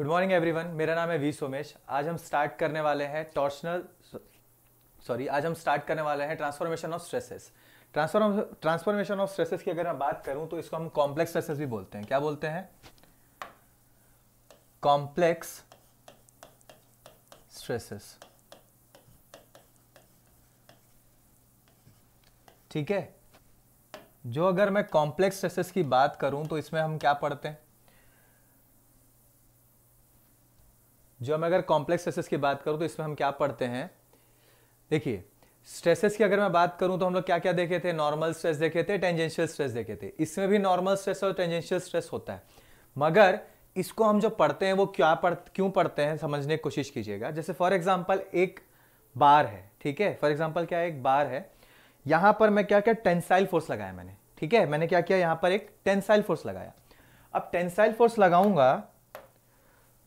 good morning everyone मेरा नाम है वी सोमेश आज हम स्टार्ट करने वाले हैं टॉर्शनल सॉरी आज हम स्टार्ट करने वाले हैं transformation of stresses transform transformation of stresses की अगर मैं बात करूं तो इसको हम कॉम्प्लेक्स स्ट्रेसेस भी बोलते हैं क्या बोलते हैं कॉम्प्लेक्स स्ट्रेसेस ठीक है जो अगर मैं कॉम्प्लेक्स स्ट्रेसेस की बात करूं तो इसमें हम क्या पढ़ते हैं जो हम अगर कॉम्प्लेक्स स्ट्रेसेस की बात करूँ तो इसमें हम क्या पढ़ते हैं देखिए स्ट्रेसेस की अगर मैं बात करूं तो हम लोग क्या क्या देखे थे नॉर्मल स्ट्रेस देखे थे टेंजेंशियल स्ट्रेस देखे थे इसमें भी नॉर्मल स्ट्रेस और टेंजेंशियल स्ट्रेस होता है मगर इसको हम जो पढ़ते हैं वो क्या पढ़ क्यों पढ़ते हैं समझने की कोशिश कीजिएगा जैसे फॉर एग्जाम्पल एक बार है ठीक है फॉर एग्जाम्पल क्या है एक बार है यहाँ पर मैं क्या क्या टेंसाइल फोर्स लगाया मैंने ठीक है मैंने क्या किया यहाँ पर एक टेंसाइल फोर्स लगाया अब टेंसाइल फोर्स लगाऊंगा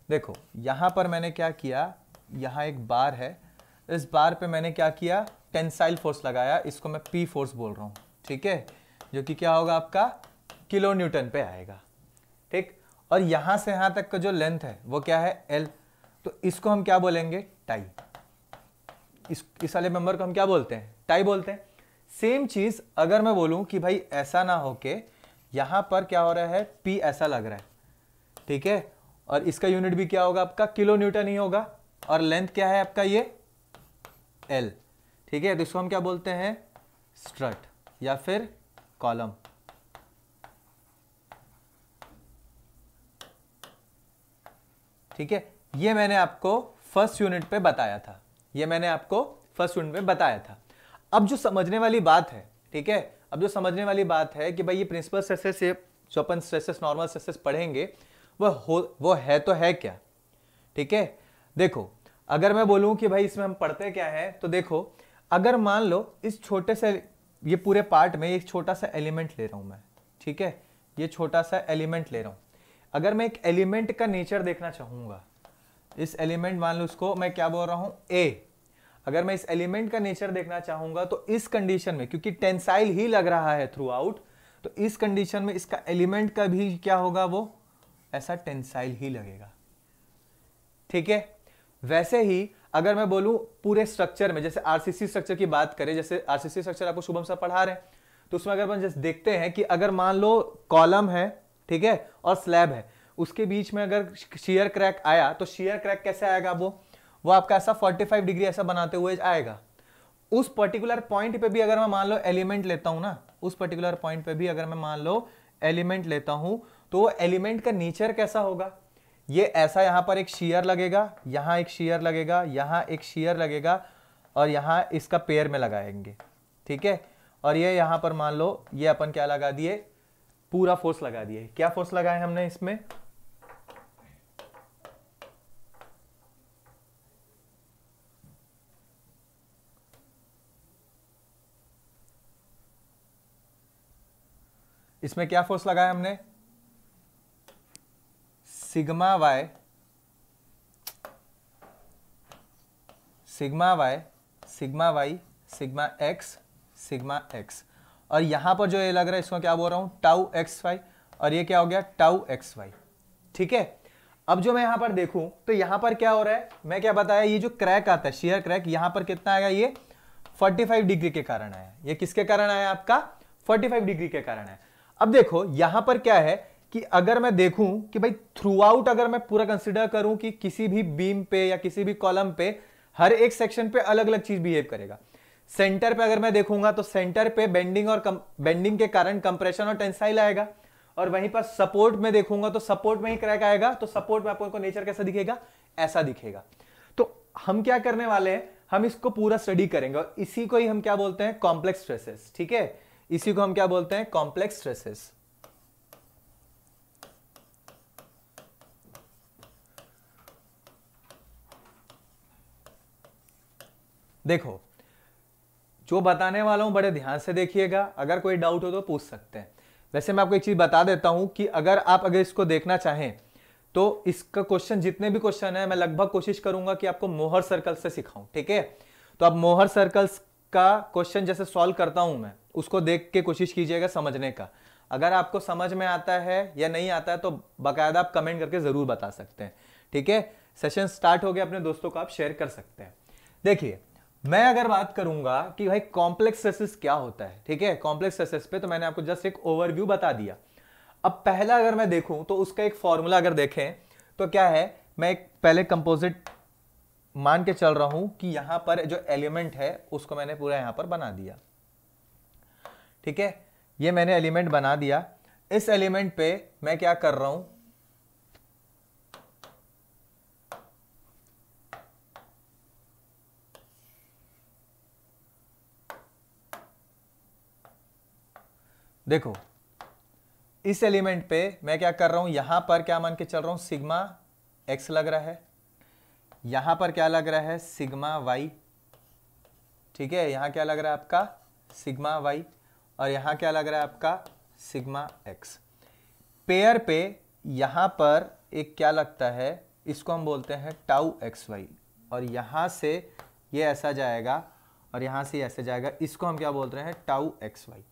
देखो यहां पर मैंने क्या किया यहां एक बार है इस बार पे मैंने क्या किया टेंसाइल फोर्स लगाया इसको मैं पी फोर्स बोल रहा हूं ठीक है जो कि क्या होगा आपका किलो न्यूटन पे आएगा ठीक और यहां से यहां तक का जो लेंथ है वो क्या है एल तो इसको हम क्या बोलेंगे टाई इस इस वाले मेंबर को हम क्या बोलते हैं टाई बोलते हैं सेम चीज़ अगर मैं बोलूं कि भाई ऐसा ना होके यहां पर क्या हो रहा है पी ऐसा लग रहा है ठीक है और इसका यूनिट भी क्या होगा आपका किलो न्यूटन ही होगा और लेंथ क्या है आपका ये एल ठीक है तो इसको हम क्या बोलते हैं स्ट्रट या फिर कॉलम ठीक है ये मैंने आपको फर्स्ट यूनिट पे बताया था ये मैंने आपको फर्स्ट यूनिट पे बताया था अब जो समझने वाली बात है ठीक है अब जो समझने वाली बात है कि भाई ये प्रिंसिपल स्ट्रेसेस ये जो अपन स्ट्रेसेस नॉर्मल स्ट्रेसेस पढ़ेंगे वह हो वो है तो है क्या ठीक है देखो अगर मैं बोलूं कि भाई इसमें हम पढ़ते क्या है तो देखो अगर मान लो इस छोटे से ये पूरे पार्ट में एक छोटा सा एलिमेंट ले रहा हूं मैं ठीक है ये छोटा सा एलिमेंट ले रहा हूं अगर मैं एक एलिमेंट का नेचर देखना चाहूंगा इस एलिमेंट मान लो उसको मैं क्या बोल रहा हूं ए अगर मैं इस एलिमेंट का नेचर देखना चाहूंगा तो इस कंडीशन में क्योंकि टेंसाइल ही लग रहा है थ्रू आउट तो इस कंडीशन में इसका एलिमेंट का भी क्या होगा वो ऐसा टेंसाइल ही लगेगा ठीक है वैसे ही अगर मैं बोलूं पूरे स्ट्रक्चर में जैसे आरसीसी स्ट्रक्चर की बात करें जैसे आरसीसी स्ट्रक्चर आपको शुभम सा पढ़ा रहे हैं तो उसमें अगर हम जैसे देखते हैं कि अगर मान लो कॉलम है ठीक है और स्लैब है उसके बीच में अगर शेयर क्रैक आया तो शेयर क्रैक कैसे आएगा वो वो आपका ऐसा 45 डिग्री ऐसा बनाते हुए आएगा उस पर्टिकुलर पॉइंट पे भी अगर मैं मान लो एलिमेंट लेता हूं ना उस पर्टिकुलर पॉइंट पे भी अगर मैं मान लो एलिमेंट लेता हूं तो एलिमेंट का नेचर कैसा होगा ये ऐसा यहाँ पर एक शीयर लगेगा यहाँ एक शीयर लगेगा यहाँ एक शेयर लगेगा और यहाँ इसका पेयर में लगाएंगे ठीक है और ये यहाँ पर मान लो ये अपन क्या लगा दिए पूरा फोर्स लगा दिए क्या फोर्स लगाए हमने इसमें इसमें क्या फोर्स लगाया हमने sigma Y sigma Y sigma Y sigma x sigma X और यहां पर जो ये लग रहा है इसको क्या बोल रहा हूं टाउ एक्स वाई और ये क्या हो गया टाउ एक्स वाई ठीक है अब जो मैं यहां पर देखूं तो यहां पर क्या हो रहा है मैं क्या बताया ये जो क्रैक आता है शेयर क्रैक यहां पर कितना आया ये 45 डिग्री के कारण आया ये किसके कारण आया आपका 45 डिग्री के कारण है अब देखो यहां पर क्या है कि अगर मैं देखूं कि भाई थ्रू आउट अगर मैं पूरा कंसिडर करूं कि किसी भी बीम पे या किसी भी कॉलम पे हर एक सेक्शन पे अलग अलग चीज बिहेव करेगा सेंटर पे अगर मैं देखूंगा तो सेंटर पे बेंडिंग और कम, बेंडिंग के कारण कंप्रेशन और टेंसाइल आएगा और वहीं पर सपोर्ट में देखूंगा तो सपोर्ट में ही क्रैक आएगा तो सपोर्ट में आपको नेचर कैसा दिखेगा ऐसा दिखेगा तो हम क्या करने वाले हैं हम इसको पूरा स्टडी करेंगे और इसी को ही हम क्या बोलते हैं कॉम्प्लेक्स स्ट्रेसेस ठीक है इसी को हम क्या बोलते हैं कॉम्प्लेक्स स्ट्रेसेस देखो जो बताने वाला हूं बड़े ध्यान से देखिएगा अगर कोई डाउट हो तो पूछ सकते हैं वैसे मैं आपको एक चीज बता देता हूं कि अगर आप अगर इसको देखना चाहें तो इसका क्वेश्चन जितने भी क्वेश्चन है मैं लगभग कोशिश करूंगा कि आपको मोहर सर्कल से सिखाऊं ठीक है तो आप मोहर सर्कल्स का क्वेश्चन जैसे सॉल्व करता हूं मैं उसको देख के कोशिश कीजिएगा समझने का अगर आपको समझ में आता है या नहीं आता है तो बाकायदा आप कमेंट करके जरूर बता सकते हैं ठीक है सेशन स्टार्ट हो गया अपने दोस्तों को आप शेयर कर सकते हैं देखिए मैं अगर बात करूंगा कि भाई कॉम्प्लेक्स सेसेस क्या होता है ठीक है कॉम्प्लेक्स सेसेस पे तो मैंने आपको जस्ट एक ओवरव्यू बता दिया अब पहला अगर मैं देखूं तो उसका एक फॉर्मूला अगर देखें तो क्या है मैं एक पहले कंपोजिट मान के चल रहा हूं कि यहां पर जो एलिमेंट है उसको मैंने पूरा यहां पर बना दिया ठीक है ये मैंने एलिमेंट बना दिया इस एलिमेंट पे मैं क्या कर रहा हूं देखो इस एलिमेंट पे मैं क्या कर रहा हूं यहां पर क्या मान के चल रहा हूं सिग्मा एक्स लग रहा है यहां पर क्या लग रहा है सिग्मा वाई ठीक है यहां क्या लग रहा है आपका सिग्मा वाई और यहां क्या लग रहा है आपका सिग्मा एक्स पेयर पे यहां पर एक क्या लगता है इसको हम बोलते हैं टाउ एक्स वाई और यहां से ये ऐसा जाएगा और यहां से ऐसे जाएगा इसको हम क्या बोल रहे हैं टाउ एक्स वाई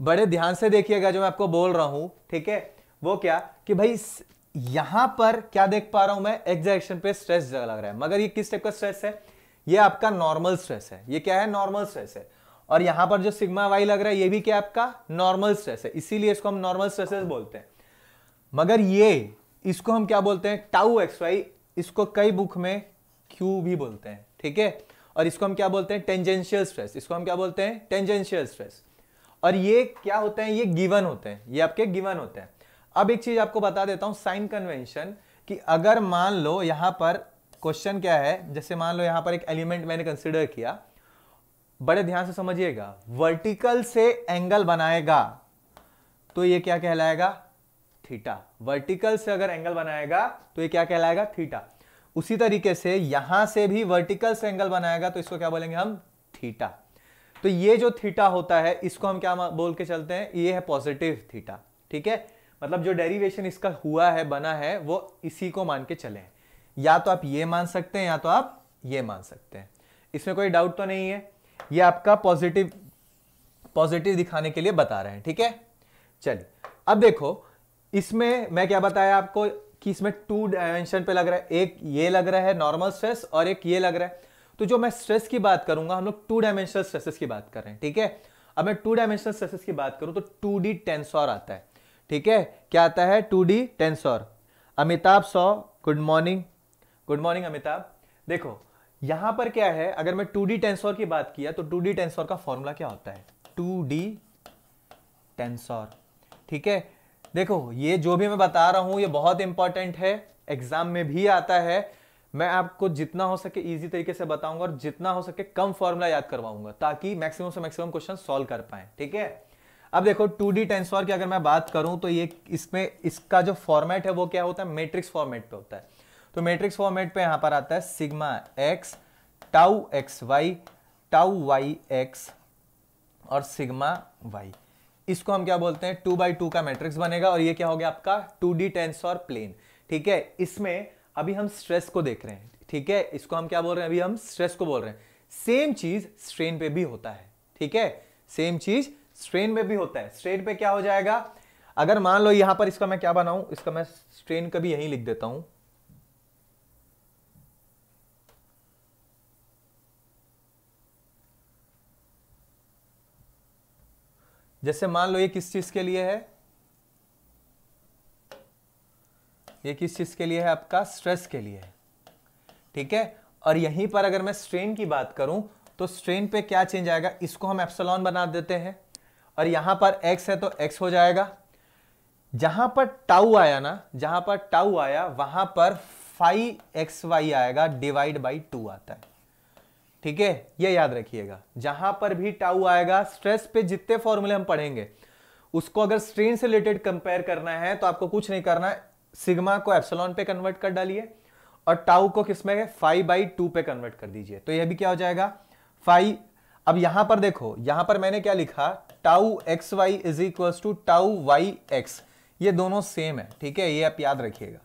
बड़े ध्यान से देखिएगा जो मैं आपको बोल रहा हूं ठीक है वो क्या कि भाई यहां पर क्या देख पा रहा हूं मैं एक्जेक्शन पे स्ट्रेस लग रहा है मगर ये किस टाइप का स्ट्रेस है ये आपका नॉर्मल स्ट्रेस है ये क्या है नॉर्मल स्ट्रेस है और यहां पर जो सिग्मा वाई लग रहा है ये भी क्या आपका नॉर्मल स्ट्रेस है इसीलिए इसको हम नॉर्मल स्ट्रेसेस बोलते हैं मगर ये इसको हम क्या बोलते हैं टाउ एक्स वाई इसको कई बुक में क्यू भी बोलते हैं ठीक है और इसको हम क्या बोलते हैं टेंजेंशियल स्ट्रेस इसको हम क्या बोलते हैं टेंजेंशियल स्ट्रेस और ये क्या होते हैं ये गिवन होते हैं ये आपके गिवन होते हैं अब एक चीज आपको बता देता हूं साइन कन्वेंशन कि अगर मान लो यहां पर क्वेश्चन क्या है जैसे मान लो यहां पर एक एलिमेंट मैंने कंसिडर किया बड़े ध्यान से समझिएगा वर्टिकल से एंगल बनाएगा तो ये क्या कहलाएगा थीटा वर्टिकल से अगर एंगल बनाएगा तो ये क्या कहलाएगा थीटा उसी तरीके से यहां से भी वर्टिकल से एंगल बनाएगा तो इसको क्या बोलेंगे हम थीटा तो ये जो थीटा होता है इसको हम क्या बोल के चलते हैं ये है पॉजिटिव थीटा ठीक है मतलब जो डेरिवेशन इसका हुआ है बना है वो इसी को मान के चले या तो आप ये मान सकते हैं या तो आप ये मान सकते हैं इसमें कोई डाउट तो नहीं है ये आपका पॉजिटिव पॉजिटिव दिखाने के लिए बता रहे हैं ठीक है चलिए अब देखो इसमें मैं क्या बताया आपको कि इसमें टू डायमेंशन पे लग रहा है एक ये लग रहा है नॉर्मल स्ट्रेस और एक ये लग रहा है तो जो मैं स्ट्रेस की बात करूंगा हम लोग टू डायमेंशनल स्ट्रेसेस की बात कर रहे हैं ठीक है अब मैं टू डायमेंशनल स्ट्रेसेस की बात करूं तो टू डी टेंसोर आता है ठीक है क्या आता है टू डी टेंसोर अमिताभ सौ good morning good morning Amitabh देखो यहां पर क्या है अगर मैं टू डी टेंसोर की बात किया तो टू डी टेंसोर का फॉर्मूला क्या होता है टू डी टेंसोर ठीक है देखो ये जो भी मैं बता रहा हूं ये बहुत इंपॉर्टेंट है एग्जाम में भी आता है मैं आपको जितना हो सके इजी तरीके से बताऊंगा और जितना हो सके कम फॉर्मूला याद करवाऊंगा ताकि मैक्सिमम से मैक्सिमम क्वेश्चन सॉल्व कर पाए ठीक है अब देखो टू डी टेंसर की अगर मैं बात करूं तो ये इसमें इसका जो फॉर्मेट है वो क्या होता है मेट्रिक्स फॉर्मेट पे होता है तो मेट्रिक्स फॉर्मेट पे यहां पर आता है sigma X tau x Y tau Y X और सिग्मा वाई इसको हम क्या बोलते हैं टू बाई टू का मैट्रिक्स बनेगा और ये क्या हो गया आपका टू डी टेंसर प्लेन ठीक है इसमें अभी हम स्ट्रेस को देख रहे हैं ठीक है इसको हम क्या बोल रहे हैं अभी हम स्ट्रेस को बोल रहे हैं सेम चीज स्ट्रेन पे भी होता है ठीक है सेम चीज स्ट्रेन में भी होता है स्ट्रेन पे क्या हो जाएगा अगर मान लो यहां पर इसका मैं क्या बनाऊ इसका मैं स्ट्रेन कभी यही यहीं लिख देता हूं जैसे मान लो ये किस चीज के लिए है ये किस चीज़ के लिए है आपका स्ट्रेस के लिए है ठीक है और यहीं पर अगर मैं स्ट्रेन की बात करूं तो स्ट्रेन पे क्या चेंज आएगा इसको हम एप्सलॉन बना देते हैं और यहां पर एक्स है तो एक्स हो जाएगा जहां पर टाउ आया ना जहां पर टाउ आया वहां पर फाइव एक्स वाई आएगा डिवाइड बाई टू आता है ठीक है ये याद रखिएगा जहां पर भी टाउ आएगा स्ट्रेस पे जितने फॉर्मूले हम पढ़ेंगे उसको अगर स्ट्रेन से रिलेटेड कंपेयर करना है तो आपको कुछ नहीं करना है सिग्मा को एप्सलॉन पे कन्वर्ट कर डालिए और टाउ को किसमें फाइव बाई टू पे कन्वर्ट कर दीजिए तो यह भी क्या हो जाएगा फाइव अब यहां पर देखो यहां पर मैंने क्या लिखा tau x Y is equal to tau Y X ये दोनों सेम है ठीक है ये आप याद रखिएगा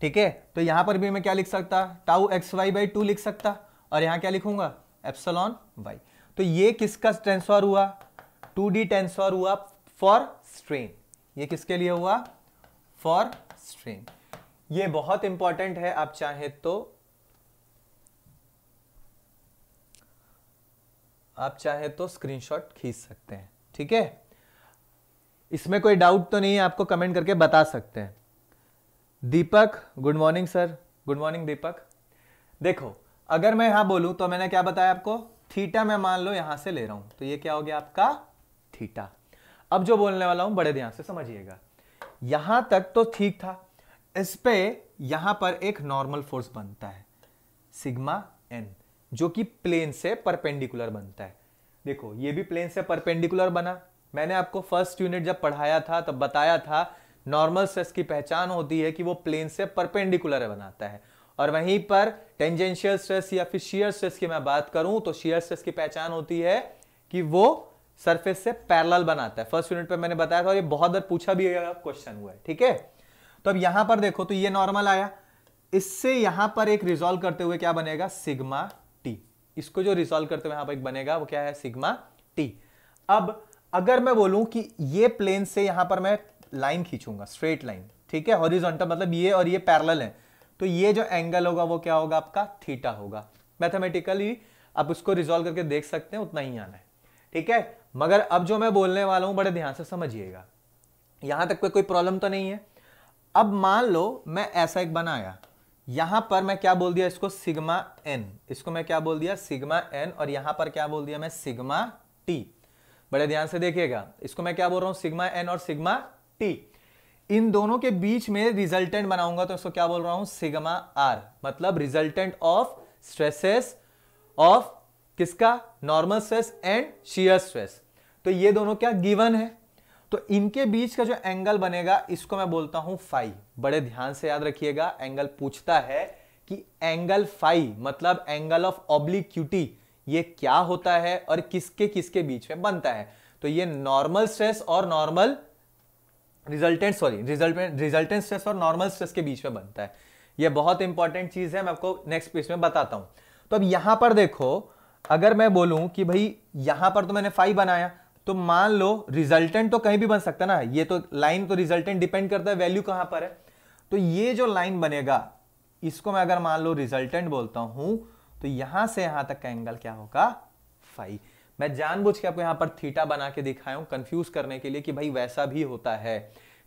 ठीक है तो यहां पर भी मैं क्या लिख सकता tau x Y by two लिख सकता और यहां क्या लिखूंगा एप्सलॉन वाई तो ये किसका टेंसर हुआ टू डी टेंसर हुआ फॉर स्ट्रेन ये किसके लिए हुआ फॉर स्ट्रिंग ये बहुत इंपॉर्टेंट है आप चाहे तो आप चाहे तो स्क्रीनशॉट खींच सकते हैं ठीक है इसमें कोई डाउट तो नहीं है आपको कमेंट करके बता सकते हैं Deepak good morning sir good morning Deepak देखो अगर मैं यहां बोलूं तो मैंने क्या बताया आपको थीटा मैं मान लो यहां से ले रहा हूं तो ये क्या हो गया आपका थीटा अब जो बोलने वाला हूं बड़े ध्यान से समझिएगा यहां तक तो ठीक था इस पे यहां पर एक नॉर्मल फोर्स बनता है सिग्मा एन जो कि प्लेन से परपेंडिकुलर बनता है देखो ये भी प्लेन से परपेंडिकुलर बना मैंने आपको फर्स्ट यूनिट जब पढ़ाया था तब बताया था नॉर्मल स्ट्रेस की पहचान होती है कि वो प्लेन से परपेंडिकुलर बनाता है और वहीं पर टेंजेंशियल स्ट्रेस या फिर शियर स्ट्रेस की मैं बात करूं तो शेयर स्ट्रेस की पहचान होती है कि वो सरफेस से पैरल बनाता है फर्स्ट यूनिट पर मैंने बताया था और ये बहुत बार पूछा भी क्वेश्चन हुआ है ठीक है तो अब यहां पर देखो तो ये नॉर्मल आया इससे यहां पर एक रिजोल्व करते हुए क्या बनेगा सिग्मा टी इसको जो रिजोल्व करते हुए यहां पर एक बनेगा वो क्या है सिग्मा टी अब अगर मैं बोलू कि ये प्लेन से यहां पर मैं लाइन खींचूंगा स्ट्रेट लाइन ठीक है हॉरिजॉन्टल मतलब ये और ये पैरल है तो ये जो एंगल होगा वो क्या होगा आपका थीटा होगा मैथमेटिकली आप उसको रिजोल्व करके देख सकते हैं उतना ही आना है ठीक है मगर अब जो मैं बोलने वाला हूं बड़े ध्यान से समझिएगा यहां तक कोई प्रॉब्लम तो नहीं है अब मान लो मैं ऐसा एक बनाया यहां पर मैं क्या बोल दिया इसको सिग्मा एन इसको मैं क्या बोल दिया सिग्मा एन और यहां पर क्या बोल दिया मैं सिग्मा टी बड़े ध्यान से देखिएगा इसको मैं क्या बोल रहा हूं सिग्मा एन और सिग्मा टी इन दोनों के बीच में रिजल्टेंट बनाऊंगा तो इसको क्या बोल रहा हूं सिग्मा आर मतलब रिजल्टेंट ऑफ स्ट्रेसेस ऑफ किसका normal stress and shear stress तो ये दोनों क्या गिवन है तो इनके बीच का जो एंगल बनेगा इसको मैं बोलता हूं फाइव बड़े ध्यान से याद रखिएगा एंगल पूछता है कि एंगल फाइव मतलब एंगल ऑफ ऑब्लिक्यूटी ये क्या होता है और किसके किसके बीच में बनता है तो ये नॉर्मल स्ट्रेस और normal resultant sorry resultant resultant stress और नॉर्मल स्ट्रेस के बीच में बनता है ये बहुत इंपॉर्टेंट चीज है मैं आपको नेक्स्ट पेज में बताता हूं तो अब यहां पर देखो अगर मैं बोलूं कि भाई यहां पर तो मैंने फाइव बनाया तो मान लो रिजल्टेंट तो कहीं भी बन सकता है ना ये तो लाइन तो रिजल्टेंट डिपेंड करता है वैल्यू कहां पर है तो ये जो लाइन बनेगा इसको मैं अगर मान लो रिजल्टेंट बोलता हूं तो यहां से यहां तक का एंगल क्या होगा फाइव मैं जानबूझ के आपको यहां पर थीटा बना के दिखाया हूं कंफ्यूज करने के लिए कि भाई वैसा भी होता है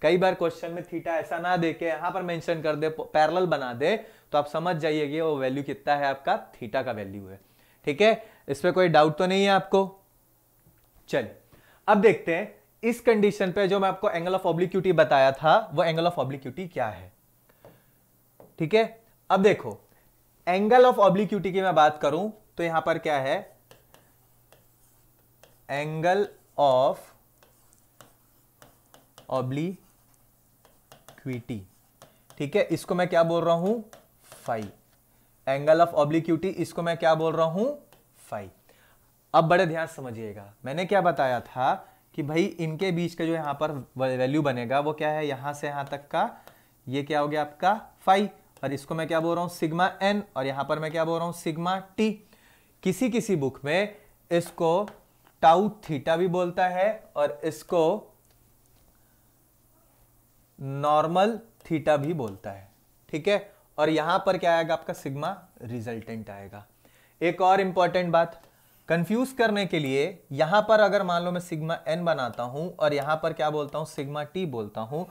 कई बार क्वेश्चन में थीटा ऐसा ना देके यहां पर मेंशन कर दे पैरेलल बना दे तो आप समझ जाइए कि वो वैल्यू कितना है आपका थीटा का वैल्यू है ठीक है इस पर कोई डाउट तो नहीं है आपको चलिए अब देखते हैं इस कंडीशन पे जो मैं आपको एंगल ऑफ ऑब्लिक्यूटी बताया था वो एंगल ऑफ ऑब्लिक्यूटी क्या है ठीक है अब देखो एंगल ऑफ ऑब्लिक्यूटी की मैं बात करूं तो यहां पर क्या है एंगल ऑफ ऑब्लिक्यूटी ठीक है इसको मैं क्या बोल रहा हूं फाइव एंगल ऑफ ऑब्लिक्यूटी इसको मैं क्या बोल रहा हूं फाइव अब बड़े ध्यान समझिएगा मैंने क्या बताया था कि भाई इनके बीच का जो यहाँ पर वैल्यू बनेगा वो क्या है यहाँ से यहाँ तक का ये क्या हो गया आपका फाइव और इसको मैं क्या बोल रहा हूँ सिग्मा एन और यहाँ पर मैं क्या बोल रहा हूँ सिग्मा टी किसी किसी बुक में इसको टाउ थीटा भी बोलता है और इसको नॉर्मल थीटा भी बोलता है ठीक है और यहां पर क्या आएगा आपका सिग्मा रिजल्टेंट आएगा एक और इंपॉर्टेंट बात कंफ्यूज करने के लिए यहां पर अगर मान लो मैं सिग्मा एन बनाता हूं और यहां पर क्या बोलता हूं सिग्मा टी बोलता हूं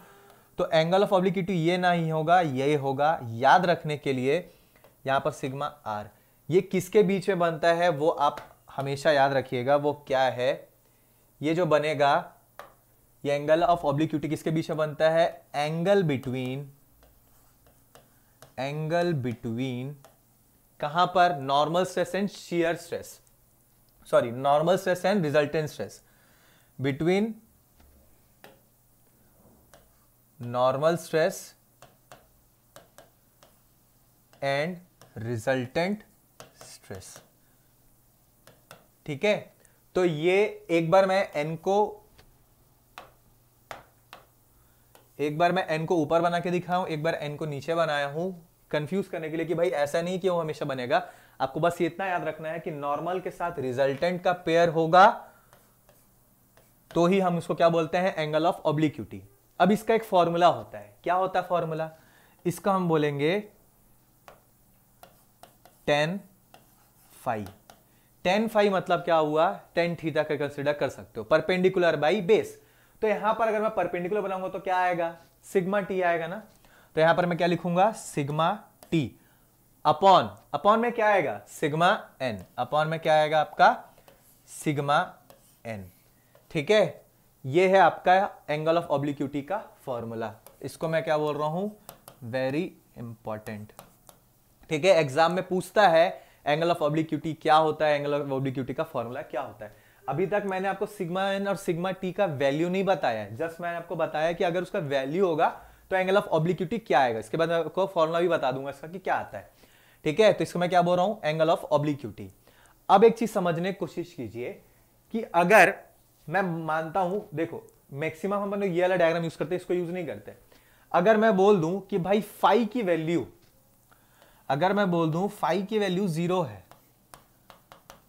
तो एंगल ऑफ ऑब्लिक्यूटी ये ना ही होगा ये होगा याद रखने के लिए यहां पर सिग्मा आर ये किसके बीच में बनता है वो आप हमेशा याद रखिएगा वो क्या है ये जो बनेगा ये एंगल ऑफ ऑब्लिक्यूटी किसके बीच में बनता है एंगल बिटवीन एंगल बिटवीन कहां पर normal stress and shear stress sorry normal stress and resultant stress between normal stress and resultant stress ठीक है तो ये एक बार मैं एन को एक बार मैं एन को ऊपर बना के दिखाऊं एक बार एन को नीचे बनाया हूं कंफ्यूज करने के लिए कि भाई ऐसा नहीं कि वो हमेशा बनेगा आपको बस इतना याद रखना है कि नॉर्मल के साथ रिजल्टेंट का पेयर होगा तो ही हम उसको क्या बोलते हैं एंगल ऑफ ऑब्लिक्यूटी अब इसका एक फॉर्मूला होता है क्या होता है फॉर्मूला इसका हम बोलेंगे टेन फाइव टेन फाइव मतलब क्या हुआ टेन थीटा का कंसिडर कर सकते हो परपेंडिकुलर बाई बेस तो यहां पर अगर मैं परपेंडिकुलर बनाऊंगा तो क्या आएगा सिग्मा टी आएगा ना तो यहां पर मैं क्या लिखूंगा सिग्मा टी अपॉन अपॉन में क्या आएगा सिग्मा एन अपॉन में क्या आएगा आपका सिग्मा एन ठीक है ये है आपका एंगल ऑफ ऑब्लिक्यूटी का फॉर्मूला इसको मैं क्या बोल रहा हूं वेरी इंपॉर्टेंट ठीक है एग्जाम में पूछता है एंगल ऑफ ऑब्लिक्यूटी क्या होता है एंगल ऑफ ऑब्लिक्यूटी का फॉर्मूला क्या होता है अभी तक मैंने आपको सिग्मा एन और सिग्मा टी का वैल्यू नहीं बताया है जस्ट मैंने आपको बताया कि अगर उसका वैल्यू होगा तो एंगल ऑफ ऑब्लिक्यूटी क्या आएगा इसके बाद आपको फॉर्मूला भी बता दूंगा इसका कि क्या आता है ठीक है तो इसको मैं क्या बोल रहा हूं एंगल ऑफ ऑब्लिक्यूटी अब एक चीज समझने की कोशिश कीजिए कि अगर मैं मानता हूं देखो मैक्सिमम हम लोग ये वाला डायग्राम यूज करते हैं इसको यूज नहीं करते अगर मैं बोल दूं कि भाई फाइव की वैल्यू अगर मैं बोल दूं फाइव की वैल्यू जीरो है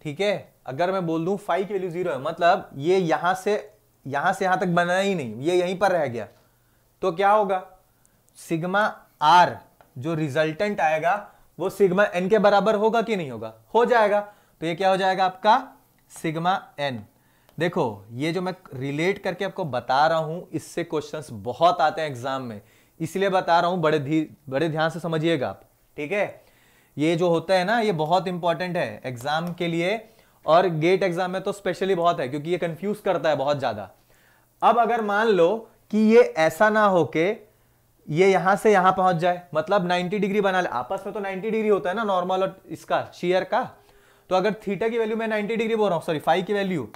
ठीक है अगर मैं बोल दूं फाइव की वैल्यू जीरो है मतलब ये यहां से यहां से यहां तक बना ही नहीं ये यहीं पर रह गया तो क्या होगा सिग्मा आर जो रिजल्टेंट आएगा वो सिग्मा एन के बराबर होगा कि नहीं होगा हो जाएगा तो ये क्या हो जाएगा आपका सिग्मा एन देखो ये जो मैं रिलेट करके आपको बता रहा हूं इससे क्वेश्चंस बहुत आते हैं एग्जाम में इसलिए बता रहा हूं बड़े धी बड़े ध्यान से समझिएगा आप ठीक है ये जो होता है ना ये बहुत इंपॉर्टेंट है एग्जाम के लिए और गेट एग्जाम में तो स्पेशली बहुत है क्योंकि ये कंफ्यूज करता है बहुत ज्यादा अब अगर मान लो कि ये ऐसा ना होके ये यहां से यहां पहुंच जाए मतलब 90 डिग्री बना ले आपस में तो 90 डिग्री होता है ना नॉर्मल और इसका शेयर का तो अगर थीटा की वैल्यू मैं 90 डिग्री बोल रहा हूं सॉरी फाइव की वैल्यू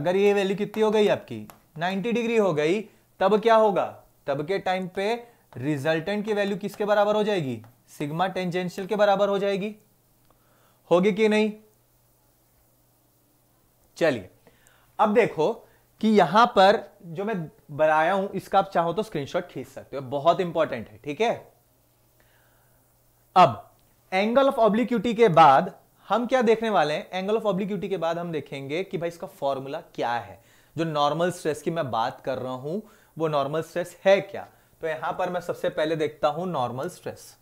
अगर ये वैल्यू कितनी हो गई आपकी 90 डिग्री हो गई तब क्या होगा तब के टाइम पे रिजल्टेंट की वैल्यू किसके बराबर हो जाएगी सिग्मा टेंजेंशियल के बराबर हो जाएगी होगी कि नहीं चलिए अब देखो कि यहां पर जो मैं बनाया हूं इसका आप चाहो तो स्क्रीनशॉट खींच सकते हो बहुत इंपॉर्टेंट है ठीक है अब एंगल ऑफ ऑब्लिक्यूटी के बाद हम क्या देखने वाले हैं एंगल ऑफ ऑब्लिक्यूटी के बाद हम देखेंगे कि भाई इसका फॉर्मूला क्या है जो नॉर्मल स्ट्रेस की मैं बात कर रहा हूं वो नॉर्मल स्ट्रेस है क्या तो यहां पर मैं सबसे पहले देखता हूं नॉर्मल स्ट्रेस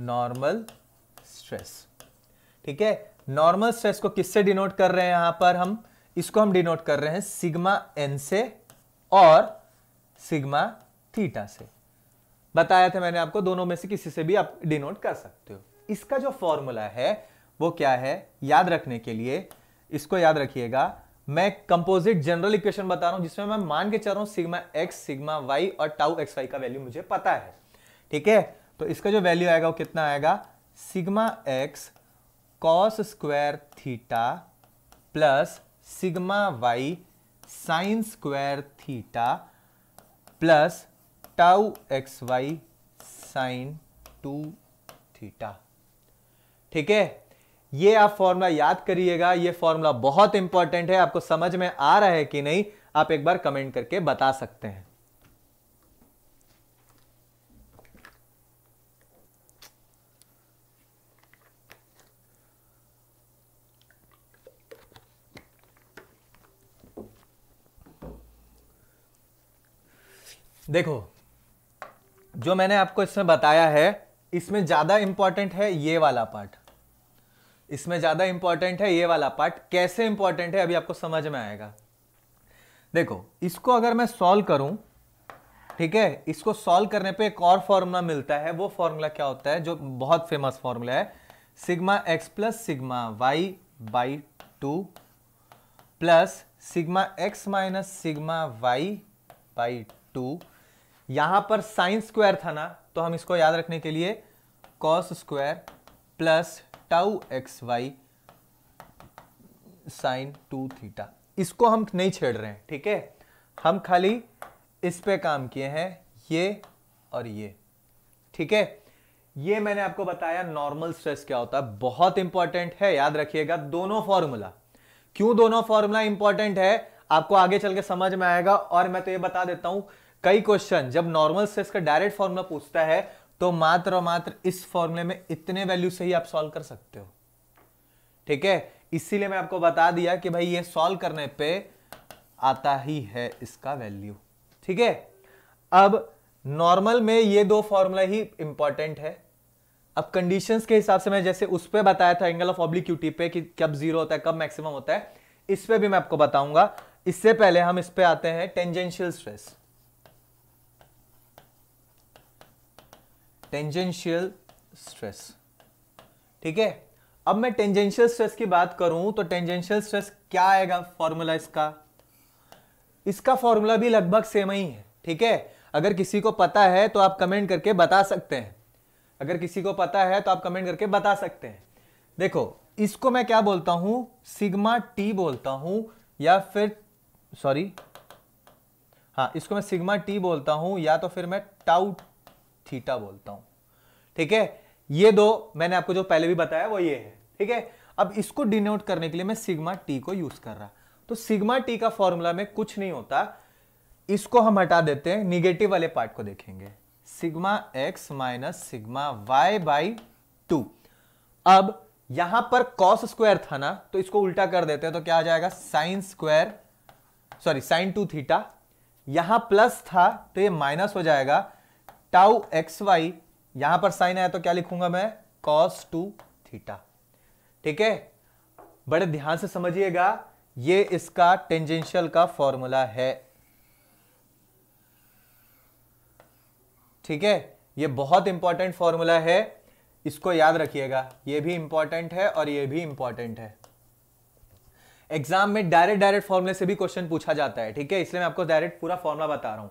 नॉर्मल स्ट्रेस ठीक है नॉर्मल स्ट्रेस को किससे डिनोट कर रहे हैं यहां पर हम इसको हम डिनोट कर रहे हैं सिग्मा एन से और सिग्मा थीटा से बताया था मैंने आपको दोनों में से किसी से भी आप डिनोट कर सकते हो इसका जो फॉर्मूला है वो क्या है याद रखने के लिए इसको याद रखिएगा मैं कंपोजिट जनरल इक्वेशन बता रहा हूं जिसमें मैं मान के चल रहा हूं सिग्मा एक्स सिग्मा वाई और टाउ एक्स वाई का वैल्यू मुझे पता है ठीक है तो इसका जो वैल्यू आएगा वो कितना आएगा sigma x cos square theta plus sigma y sine square theta plus tau x y sine two theta ठीक है ये आप फॉर्मूला याद करिएगा ये फॉर्मूला बहुत इंपॉर्टेंट है आपको समझ में आ रहा है कि नहीं आप एक बार कमेंट करके बता सकते हैं देखो जो मैंने आपको इसमें बताया है इसमें ज़्यादा इंपॉर्टेंट है ये वाला पार्ट इसमें ज़्यादा इंपॉर्टेंट है ये वाला पार्ट कैसे इंपॉर्टेंट है अभी आपको समझ में आएगा देखो इसको अगर मैं सॉल्व करूं ठीक है इसको सॉल्व करने पे एक और फॉर्मूला मिलता है वो फॉर्मूला क्या होता है जो बहुत फेमस फॉर्मूला है sigma x plus sigma y by two plus sigma x minus sigma y by two यहां पर साइन स्क्वायर था ना तो हम इसको याद रखने के लिए cos square plus tau x y sine two theta इसको हम नहीं छेड़ रहे हैं ठीक है हम खाली इस पे काम किए हैं ये और ये ठीक है ये मैंने आपको बताया नॉर्मल स्ट्रेस क्या होता है बहुत इंपॉर्टेंट है याद रखिएगा दोनों फॉर्मूला क्यों दोनों फॉर्मूला इंपॉर्टेंट है आपको आगे चल के समझ में आएगा और मैं तो ये बता देता हूं कई क्वेश्चन जब नॉर्मल स्ट्रेस का डायरेक्ट फॉर्मूला पूछता है तो मात्र और मात्र इस फॉर्मूले में इतने वैल्यू से ही आप सॉल्व कर सकते हो ठीक है इसीलिए मैं आपको बता दिया कि भाई ये सॉल्व करने पे आता ही है इसका वैल्यू ठीक है अब नॉर्मल में ये दो फॉर्मूला ही इंपॉर्टेंट है अब कंडीशंस के हिसाब से मैं जैसे उस पर बताया था एंगल ऑफ यूटी पे कि कब जीरो होता है कब मैक्सिमम होता है इस पर भी मैं आपको बताऊंगा इससे पहले हम इस पर आते हैं टेंजेंशियल स्ट्रेस टेंजेंशियल स्ट्रेस ठीक है अब मैं टेंजेंशियल स्ट्रेस की बात करूं तो टेंजेंशियल स्ट्रेस क्या आएगा फॉर्मूला इसका इसका फॉर्मूला भी लगभग सेम ही है ठीक है अगर किसी को पता है तो आप कमेंट करके बता सकते हैं अगर किसी को पता है तो आप कमेंट करके बता सकते हैं देखो इसको मैं क्या बोलता हूं सिग्मा टी बोलता हूं या फिर सॉरी हाँ इसको मैं सिग्मा टी बोलता हूं या तो फिर मैं टाउ थीटा बोलता हूं ठीक है ये दो मैंने आपको जो पहले भी बताया वो ये है ठीक है अब इसको डिनोट करने के लिए मैं सिग्मा टी को यूज कर रहा तो सिग्मा टी का फॉर्मूला में कुछ नहीं होता इसको हम हटा देते हैं निगेटिव वाले पार्ट को देखेंगे sigma x minus sigma y by two अब यहां पर कॉस स्क्वायर था ना तो इसको उल्टा कर देते हैं तो क्या आ जाएगा sine square sorry sine two theta यहां प्लस था तो ये माइनस हो जाएगा टाउ एक्स वाई यहां पर साइन आया तो क्या लिखूंगा मैं कॉस टू थीटा ठीक है बड़े ध्यान से समझिएगा ये इसका टेंजेंशियल का फॉर्मूला है ठीक है ये बहुत इंपॉर्टेंट फॉर्मूला है इसको याद रखिएगा ये भी इंपॉर्टेंट है और ये भी इंपॉर्टेंट है एग्जाम में डायरेक्ट डायरेक्ट फॉर्मूले से भी क्वेश्चन पूछा जाता है ठीक है इसलिए मैं आपको डायरेक्ट पूरा फॉर्मूला बता रहा हूं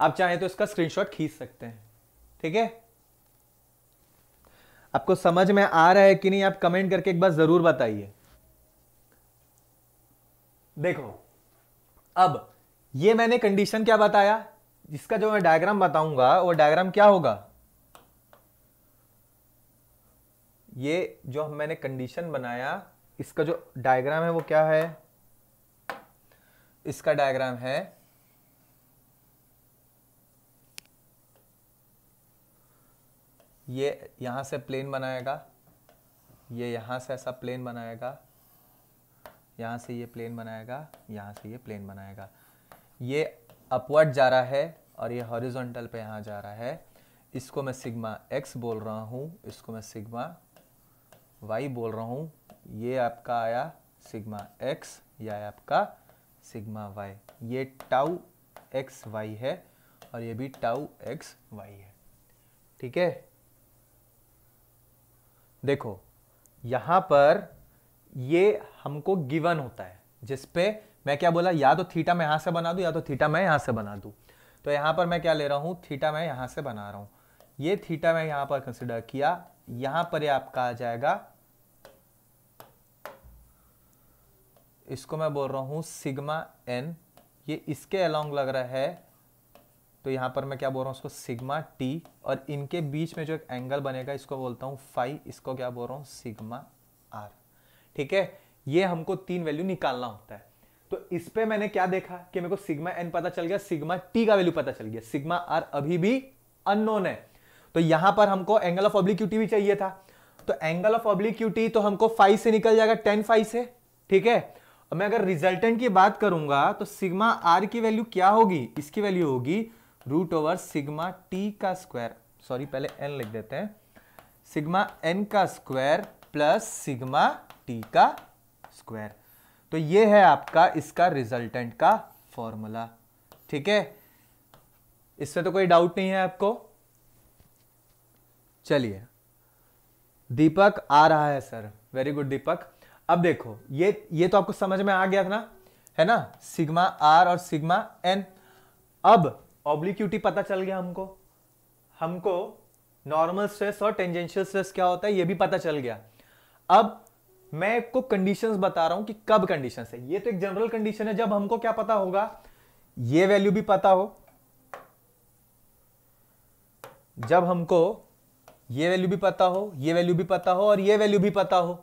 आप चाहें तो इसका स्क्रीनशॉट खींच सकते हैं ठीक है आपको समझ में आ रहा है कि नहीं आप कमेंट करके एक बार जरूर बताइए देखो अब ये मैंने कंडीशन क्या बताया जिसका जो मैं डायग्राम बताऊंगा वो डायग्राम क्या होगा ये जो मैंने कंडीशन बनाया इसका जो डायग्राम है वो क्या है इसका डायग्राम है ये यहाँ से प्लेन बनाएगा ये यहाँ से ऐसा प्लेन बनाएगा यहाँ से ये प्लेन बनाएगा यहाँ से ये प्लेन बनाएगा ये अपवर्ड जा रहा है और ये हॉरिजॉन्टल पे यहाँ जा रहा है इसको मैं सिग्मा एक्स बोल रहा हूँ इसको मैं सिग्मा वाई बोल रहा हूँ ये आपका आया सिग्मा एक्स या आपका सिग्मा वाई ये टाउ एक्स वाई है और ये भी टाउ एक्स वाई है ठीक है देखो यहां पर ये हमको गिवन होता है जिसपे मैं क्या बोला या तो थीटा मैं यहां से बना दू या तो थीटा मैं यहां से बना दू तो यहां पर मैं क्या ले रहा हूं थीटा मैं यहां से बना रहा हूं ये थीटा मैं यहां पर कंसिडर किया यहां पर ये आपका आ जाएगा इसको मैं बोल रहा हूं सिग्मा एन ये इसके अलोंग लग रहा है तो यहाँ पर मैं क्या बोल रहा हूँ उसको सिग्मा टी और इनके बीच में जो एक एंगल बनेगा इसको बोलता हूँ फाइव इसको क्या बोल रहा हूँ सिग्मा आर ठीक है ये हमको तीन वैल्यू निकालना होता है तो इस पे मैंने क्या देखा कि मेरे को सिग्मा एन पता चल गया सिग्मा टी का वैल्यू पता चल गया सिग्मा आर अभी भी अननोन है तो यहां पर हमको एंगल ऑफ ऑब्लिक्यूटी भी चाहिए था तो एंगल ऑफ ऑब्लिक्यूटी तो हमको फाइव से निकल जाएगा टेन फाइव से ठीक है और मैं अगर रिजल्टेंट की बात करूंगा तो सिग्मा आर की वैल्यू क्या होगी इसकी वैल्यू होगी रूट ओवर सिग्मा टी का स्क्वायर सॉरी पहले एन लिख देते हैं सिग्मा एन का स्क्वायर प्लस सिग्मा टी का स्क्वायर तो ये है आपका इसका रिजल्टेंट का फॉर्मूला ठीक है इससे तो कोई डाउट नहीं है आपको चलिए दीपक आ रहा है सर वेरी गुड दीपक अब देखो ये ये तो आपको समझ में आ गया था ना है ना सिग्मा आर और सिग्मा एन अब ऑब्लिक्यूटी पता चल गया हमको हमको नॉर्मल स्ट्रेस और टेंजेंशियल स्ट्रेस क्या होता है ये भी पता चल गया अब मैं आपको कंडीशंस बता रहा हूं कि कब कंडीशन है ये तो एक जनरल कंडीशन है जब हमको क्या पता होगा ये वैल्यू भी पता हो जब हमको ये वैल्यू भी पता हो ये वैल्यू भी पता हो और ये वैल्यू भी पता हो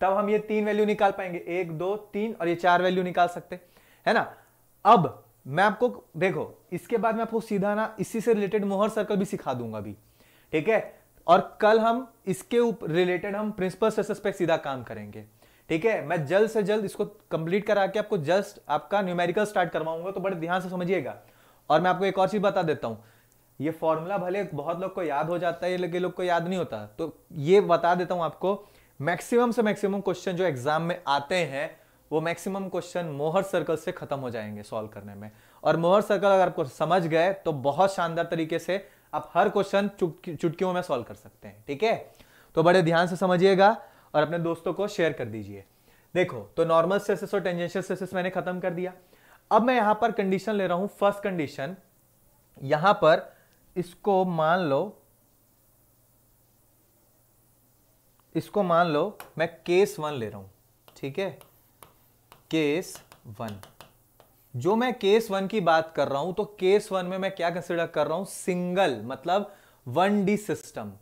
तब हम ये तीन वैल्यू निकाल पाएंगे एक दो तीन और ये चार वैल्यू निकाल सकते है ना अब मैं आपको देखो इसके बाद मैं आपको सीधा ना इसी से रिलेटेड मोहर सर्कल भी सिखा दूंगा भी ठीक है और कल हम इसके ऊपर रिलेटेड हम प्रिंसिपल स्ट्रेसेस पे सीधा काम करेंगे ठीक है मैं जल्द से जल्द इसको कंप्लीट करा के आपको जस्ट आपका न्यूमेरिकल स्टार्ट करवाऊंगा तो बड़े ध्यान से समझिएगा और मैं आपको एक और चीज बता देता हूं ये फॉर्मूला भले बहुत लोग को याद हो जाता है लेकिन लोग को याद नहीं होता तो ये बता देता हूं आपको मैक्सिमम से मैक्सिमम क्वेश्चन जो एग्जाम में आते हैं वो मैक्सिमम क्वेश्चन मोहर सर्कल से खत्म हो जाएंगे सॉल्व करने में और मोहर सर्कल अगर आपको समझ गए तो बहुत शानदार तरीके से आप हर क्वेश्चन चुटकियों में सॉल्व कर सकते हैं ठीक है तो बड़े ध्यान से समझिएगा और अपने दोस्तों को शेयर कर दीजिए देखो तो नॉर्मल सेसेस और टेंजेंशियल सेसेस मैंने खत्म कर दिया अब मैं यहां पर कंडीशन ले रहा हूं फर्स्ट कंडीशन यहां पर इसको मान लो इसको मान लो मैं केस वन ले रहा हूं ठीक है केस वन जो मैं केस वन की बात कर रहा हूं तो केस वन में मैं क्या कंसिडर कर रहा हूं सिंगल मतलब वन डी सिस्टम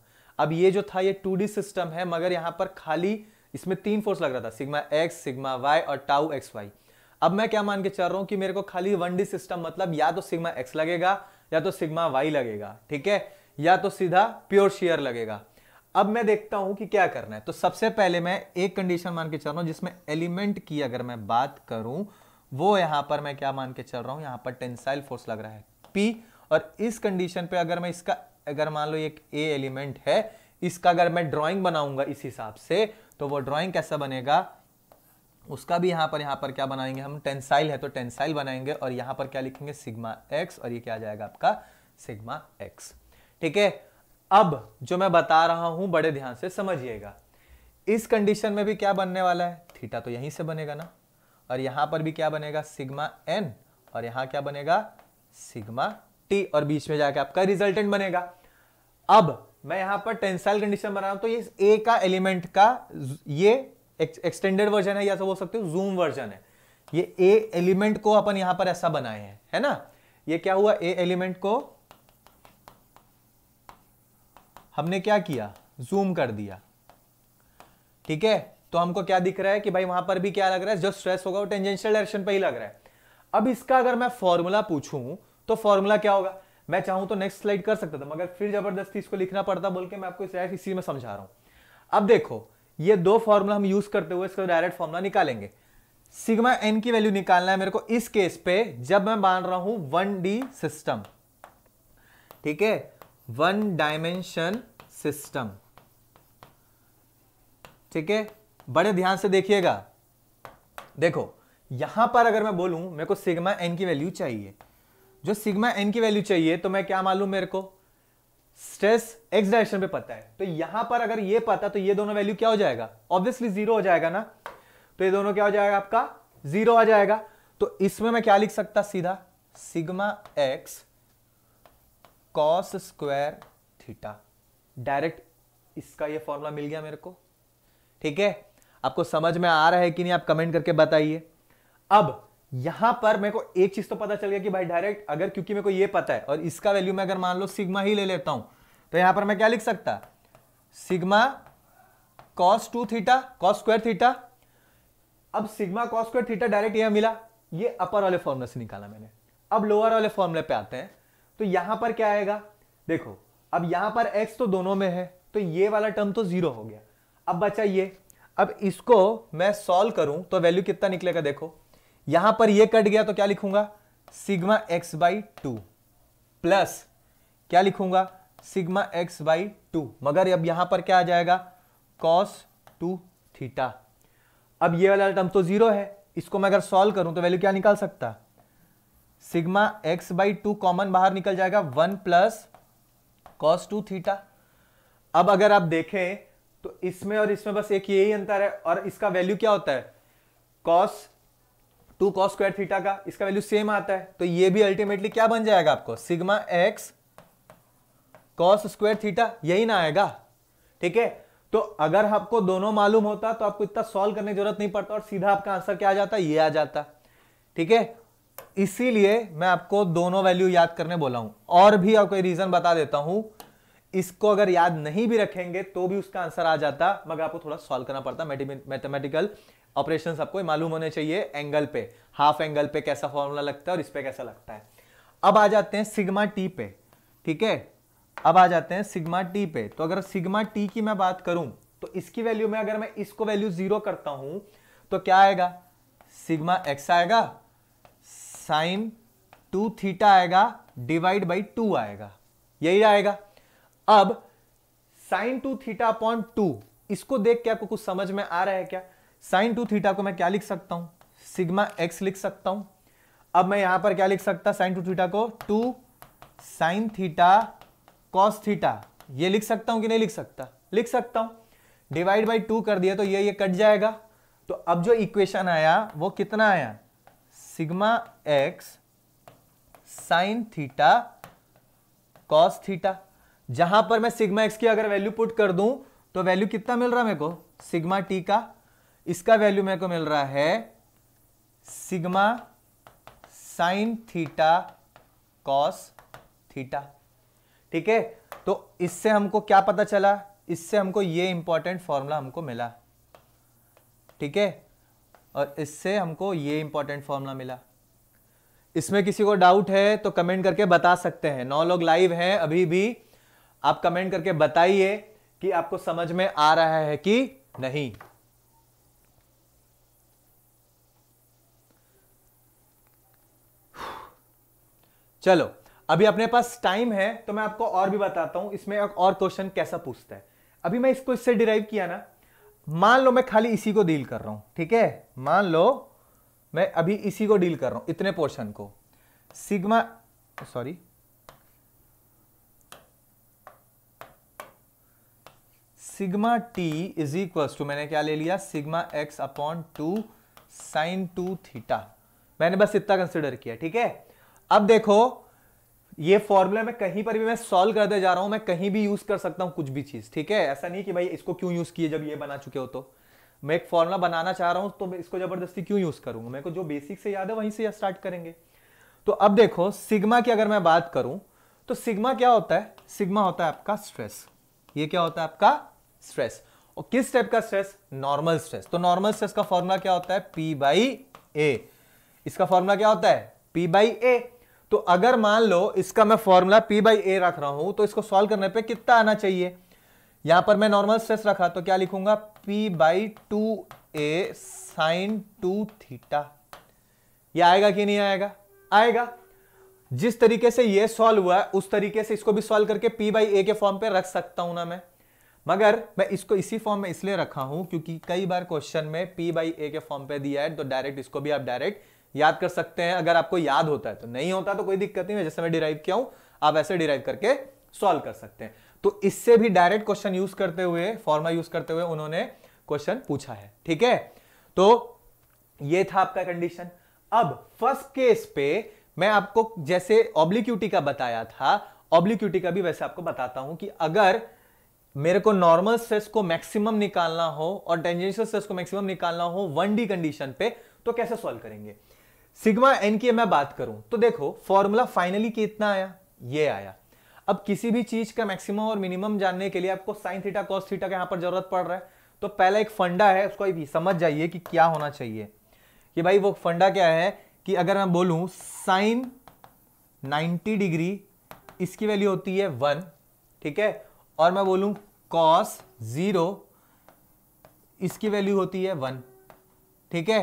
अब ये जो था ये टू डी सिस्टम है मगर यहां पर खाली इसमें तीन फोर्स लग रहा था सिग्मा एक्स सिग्मा वाई और टाउ एक्स वाई अब मैं क्या मान के चल रहा हूं कि मेरे को खाली वन डी सिस्टम मतलब या तो सिग्मा एक्स लगेगा या तो सिग्मा वाई लगेगा ठीक है या तो सीधा प्योर शेयर लगेगा अब मैं देखता हूं कि क्या करना है तो सबसे पहले मैं एक कंडीशन मान के चल रहा हूं जिसमें एलिमेंट की अगर मैं बात करूं वो यहां पर मैं क्या मान के चल रहा हूं यहां पर टेंसाइल फोर्स लग रहा है पी और इस कंडीशन पे अगर मैं इसका अगर मान लो एक ए एलिमेंट है इसका अगर मैं ड्रॉइंग बनाऊंगा इस हिसाब से तो वो ड्रॉइंग कैसा बनेगा उसका भी यहां पर यहां पर क्या बनाएंगे हम टेंसाइल है तो टेंसाइल बनाएंगे और यहां पर क्या लिखेंगे सिग्मा एक्स और ये क्या जाएगा आपका सिग्मा एक्स ठीक है अब जो मैं बता रहा हूं बड़े ध्यान से समझिएगा इस कंडीशन में भी क्या बनने वाला है थीटा तो यहीं से बनेगा ना और यहां पर भी क्या बनेगा सिग्मा एन और यहां क्या बनेगा सिग्मा टी और बीच में जाकर आपका रिजल्टेंट बनेगा अब मैं यहां पर टेंसाइल कंडीशन बना रहा हूं तो ये ए का एलिमेंट का ये एक्सटेंडेड वर्जन है या तो बोल सकते हो जूम वर्जन है ये ए एलिमेंट को अपन यहां पर ऐसा बनाए हैं है ना ये क्या हुआ ए एलिमेंट को हमने क्या किया जूम कर दिया ठीक है तो हमको क्या दिख रहा है कि भाई वहां पर भी क्या लग रहा है जो स्ट्रेस होगा वो टेंजेंशियल डायरेक्शन पर ही लग रहा है अब इसका अगर मैं फॉर्मूला पूछूं तो फॉर्मूला क्या होगा मैं चाहूं तो नेक्स्ट स्लाइड कर सकता था मगर फिर जबरदस्ती इसको लिखना पड़ता बोल के मैं आपको इसी में समझा रहा हूं अब देखो ये दो फॉर्मूला हम यूज करते हुए इसका डायरेक्ट फॉर्मूला निकालेंगे सिग्मा एन की वैल्यू निकालना है मेरे को इस केस पे जब मैं मान रहा हूं वन डी सिस्टम ठीक है वन डायमेंशन सिस्टम ठीक है बड़े ध्यान से देखिएगा देखो यहां पर अगर मैं बोलूं मेरे को सिग्मा एन की वैल्यू चाहिए जो सिग्मा एन की वैल्यू चाहिए तो मैं क्या मालूम मेरे को स्ट्रेस एक्स डायरेक्शन पे पता है तो यहां पर अगर ये पता तो ये दोनों वैल्यू क्या हो जाएगा ऑब्वियसली जीरो हो जाएगा ना तो ये दोनों क्या हो जाएगा आपका जीरो आ जाएगा तो इसमें मैं क्या लिख सकता सीधा sigma x cos square theta direct इसका ये फॉर्मूला मिल गया मेरे को ठीक है आपको समझ में आ रहा है कि नहीं आप कमेंट करके बताइए अब यहां पर मेरे को एक चीज तो पता चल गया कि भाई डायरेक्ट अगर क्योंकि मेरे को ये पता है और इसका वैल्यू मैं अगर मान लो सिग्मा ही ले लेता हूं तो यहां पर मैं क्या लिख सकता sigma cos two theta cos square theta अब sigma cos square theta direct यह मिला ये अपर वाले फॉर्मुला से निकाला मैंने अब लोअर वाले फॉर्मुले पे आते हैं तो यहां पर क्या आएगा देखो अब यहां पर x तो दोनों में है तो ये वाला टर्म तो जीरो हो गया अब बचा ये अब इसको मैं सॉल्व करूं तो वैल्यू कितना निकलेगा देखो यहां पर ये कट गया तो क्या लिखूंगा sigma x by two plus क्या लिखूंगा सिग्मा एक्स बाई टू मगर अब यहां पर क्या आ जाएगा कॉस टू थीटा अब ये वाला टर्म तो जीरो है इसको मैं अगर सॉल्व करूं तो वैल्यू क्या निकाल सकता sigma x by two common बाहर निकल जाएगा one plus cos two theta अब अगर आप देखें तो इसमें और इसमें बस एक यही अंतर है और इसका वैल्यू क्या होता है cos two cos square theta का इसका वैल्यू सेम आता है तो ये भी अल्टीमेटली क्या बन जाएगा आपको sigma x cos square theta यही ना आएगा ठीक है तो अगर आपको दोनों मालूम होता तो आपको इतना सॉल्व करने की जरूरत नहीं पड़ता और सीधा आपका आंसर क्या आ जाता ये आ जाता ठीक है इसीलिए मैं आपको दोनों वैल्यू याद करने बोला हूं और भी आपको रीजन बता देता हूं इसको अगर याद नहीं भी रखेंगे तो भी उसका आंसर आ जाता मगर आपको थोड़ा सॉल्व करना पड़ता मैथमेटिकल ऑपरेशन आपको मालूम होने चाहिए एंगल पे हाफ एंगल पे कैसा फॉर्मूला लगता है और इस पे कैसा लगता है अब आ जाते हैं सिग्मा टी पे ठीक है अब आ जाते हैं सिग्मा टी पे तो अगर सिग्मा टी की मैं बात करूं तो इसकी वैल्यू में अगर मैं इसको वैल्यू जीरो करता हूं तो क्या आएगा सिग्मा एक्स आएगा साइन टू थीटा आएगा डिवाइड बाई टू आएगा यही आएगा अब sine two theta upon two इसको देख के आपको कुछ समझ में आ रहा है क्या साइन टू थीटा को मैं क्या लिख सकता हूं सिग्मा एक्स लिख सकता हूं अब मैं यहां पर क्या लिख सकता साइन टू थीटा को two sine theta cos theta ये लिख सकता हूं कि नहीं लिख सकता लिख सकता हूं डिवाइड बाई टू कर दिया तो ये ये कट जाएगा तो अब जो इक्वेशन आया वो कितना आया sigma x sine theta cos theta जहां पर मैं सिग्मा एक्स की अगर वैल्यू पुट कर दूं तो वैल्यू कितना मिल रहा है मेरे को सिग्मा टी का इसका वैल्यू मेरे को मिल रहा है sigma sine theta cos theta ठीक है तो इससे हमको क्या पता चला इससे हमको ये इंपॉर्टेंट फॉर्मूला हमको मिला ठीक है और इससे हमको ये इंपॉर्टेंट फॉर्मूला मिला इसमें किसी को डाउट है तो कमेंट करके बता सकते हैं नौ लोग लाइव हैं अभी भी आप कमेंट करके बताइए कि आपको समझ में आ रहा है कि नहीं चलो अभी अपने पास टाइम है तो मैं आपको और भी बताता हूं इसमें और क्वेश्चन कैसा पूछता है अभी मैं इसको इससे डिराइव किया ना मान लो मैं खाली इसी को डील कर रहा हूं ठीक है मान लो मैं अभी इसी को डील कर रहा हूं इतने पोर्शन को sigma sorry sigma t is equal to मैंने क्या ले लिया sigma x upon two sine two theta मैंने बस इतना कंसिडर किया ठीक है अब देखो ये फॉर्मूला मैं कहीं पर भी मैं सॉल्व करते जा रहा हूं मैं कहीं भी यूज कर सकता हूं कुछ भी चीज ठीक है ऐसा नहीं कि भाई इसको क्यों यूज किए जब ये बना चुके हो तो मैं एक फॉर्मूला बनाना चाह रहा हूं तो मैं इसको जबरदस्ती क्यों यूज करूंगा मेरे को जो बेसिक से याद है वहीं से स्टार्ट करेंगे तो अब देखो सिग्मा की अगर मैं बात करूं तो सिग्मा क्या होता है सिग्मा होता है आपका स्ट्रेस ये क्या होता है आपका स्ट्रेस और किस टाइप का स्ट्रेस नॉर्मल स्ट्रेस तो नॉर्मल स्ट्रेस का फॉर्मूला क्या होता है पी बाई ए इसका फॉर्मूला क्या होता है पी बाई ए तो अगर मान लो इसका मैं फॉर्मूला पी बाई ए रख रहा हूं तो इसको सॉल्व करने पे कितना आना चाहिए यहां पर मैं नॉर्मल स्ट्रेस रखा तो क्या लिखूंगा p by two a sine two theta ये आएगा कि नहीं आएगा आएगा जिस तरीके से ये सॉल्व हुआ उस तरीके से इसको भी सॉल्व करके पी बाई ए के फॉर्म पे रख सकता हूं ना मैं मगर मैं इसको इसी फॉर्म में इसलिए रखा हूं क्योंकि कई बार क्वेश्चन में पी बाई ए के फॉर्म पे दिया है तो डायरेक्ट इसको भी आप डायरेक्ट याद कर सकते हैं अगर आपको याद होता है तो नहीं होता तो कोई दिक्कत नहीं है जैसे मैं डिराइव किया हूं आप ऐसे डिराइव करके सॉल्व कर सकते हैं तो इससे भी डायरेक्ट क्वेश्चन यूज करते हुए फॉर्मा यूज करते हुए उन्होंने क्वेश्चन पूछा है ठीक है तो ये था आपका कंडीशन अब फर्स्ट केस पे मैं आपको जैसे ऑब्लिक्यूटी का बताया था ऑब्लिक्यूटी का भी वैसे आपको बताता हूं कि अगर मेरे को नॉर्मल स्ट्रेस को मैक्सिमम निकालना हो और टेंजेंशियल स्ट्रेस को मैक्सिमम निकालना हो वन डी कंडीशन पे तो कैसे सॉल्व करेंगे सिग्मा एन की मैं बात करूं तो देखो फॉर्मूला फाइनली कितना आया ये आया अब किसी भी चीज का मैक्सिमम और मिनिमम जानने के लिए आपको साइन थीटा कॉस थीटा का यहां पर जरूरत पड़ रहा है तो पहला एक फंडा है उसको भी समझ जाइए कि क्या होना चाहिए कि भाई वो फंडा क्या है कि अगर मैं बोलूं साइन 90 डिग्री इसकी वैल्यू होती है वन ठीक है और मैं बोलूं कॉस जीरो इसकी वैल्यू होती है वन ठीक है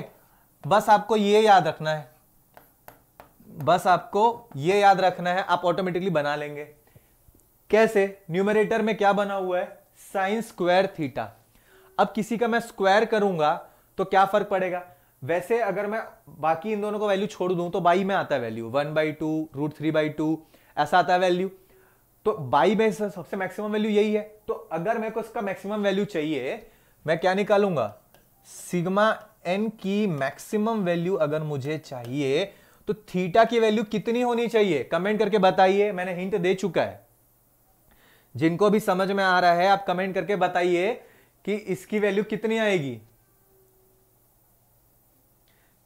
बस आपको ये याद रखना है बस आपको ये याद रखना है आप ऑटोमेटिकली बना लेंगे कैसे न्यूमरेटर में क्या बना हुआ है साइन स्क्वायर थीटा अब किसी का मैं स्क्वायर करूंगा तो क्या फर्क पड़ेगा वैसे अगर मैं बाकी इन दोनों को वैल्यू छोड़ दूं तो बाई में आता है value one by two root three by two ऐसा आता है वैल्यू तो बाई में सबसे मैक्सिमम वैल्यू यही है तो अगर मेरे को इसका मैक्सिमम वैल्यू चाहिए मैं क्या निकालूंगा सिग्मा एन की मैक्सिमम वैल्यू अगर मुझे चाहिए तो थीटा की वैल्यू कितनी होनी चाहिए कमेंट करके बताइए मैंने हिंट दे चुका है जिनको भी समझ में आ रहा है आप कमेंट करके बताइए कि इसकी वैल्यू कितनी आएगी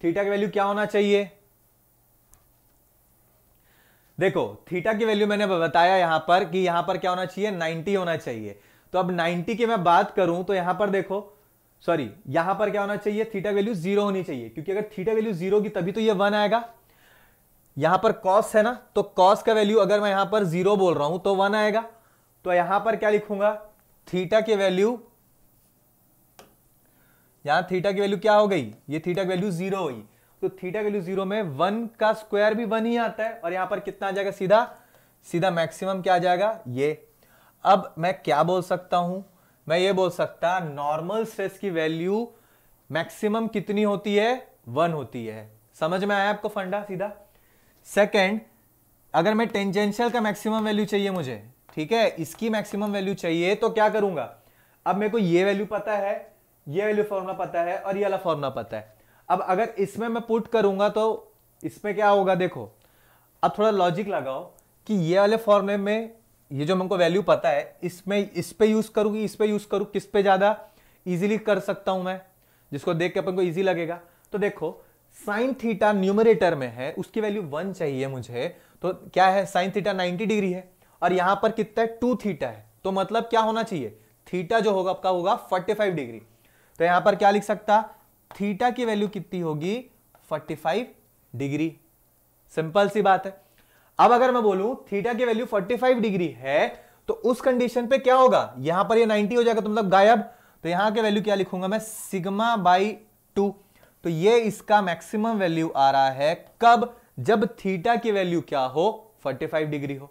थीटा की वैल्यू क्या होना चाहिए देखो थीटा की वैल्यू मैंने बताया यहां पर कि यहां पर क्या होना चाहिए 90 होना चाहिए तो अब 90 की मैं बात करूं तो यहां पर देखो सॉरी यहां पर क्या होना चाहिए थीटा वैल्यू जीरो होनी चाहिए क्योंकि अगर थीटा वैल्यू जीरो की तभी तो ये वन आएगा यहां पर कॉस है ना तो कॉस का वैल्यू अगर मैं यहां पर जीरो बोल रहा हूं तो वन आएगा तो यहां पर क्या लिखूंगा थीटा की वैल्यू यहां थीटा की वैल्यू क्या हो गई ये थीटा की वैल्यू जीरो हुई तो थीटा वैल्यू जीरो में वन का स्क्वायर भी वन ही आता है और यहां पर कितना आ जाएगा सीधा सीधा मैक्सिमम क्या आ जाएगा ये अब मैं क्या बोल सकता हूं मैं ये बोल सकता नॉर्मल स्ट्रेस की वैल्यू मैक्सिमम कितनी होती है वन होती है समझ में आया आपको फंडा सीधा सेकंड अगर मैं टेंजेंशियल का मैक्सिमम वैल्यू चाहिए मुझे ठीक है इसकी मैक्सिमम वैल्यू चाहिए तो क्या करूंगा अब मेरे को ये वैल्यू पता है ये वैल्यू फॉर्मुला पता है और ये वाला फॉर्मुला पता है अब अगर इसमें मैं पुट करूंगा तो इसमें क्या होगा देखो अब थोड़ा लॉजिक लगाओ कि ये वाले फॉर्मुले में ये जो हमको वैल्यू पता है इसमें इस पे यूज़ करूंगी इस पे यूज़ करूँ किस पे ज़्यादा इजीली कर सकता हूं मैं जिसको देख के अपन को इजी लगेगा तो देखो साइन थीटा न्यूमरेटर में है उसकी वैल्यू वन चाहिए मुझे तो क्या है साइन थीटा नाइनटी डिग्री है और यहां पर कितना है टू थीटा है तो मतलब क्या होना चाहिए थीटा जो होगा आपका होगा फोर्टी फाइव डिग्री तो यहां पर क्या लिख सकता थीटा की वैल्यू कितनी होगी फोर्टी फाइव डिग्री सिंपल सी बात है अब अगर मैं बोलूं थीटा की वैल्यू 45 डिग्री है तो उस कंडीशन पे क्या होगा यहां पर ये यह 90 हो जाएगा तो मतलब गायब तो यहां के वैल्यू क्या लिखूंगा मैं सिग्मा बाई टू तो ये इसका मैक्सिमम वैल्यू आ रहा है कब जब थीटा की वैल्यू क्या हो 45 डिग्री हो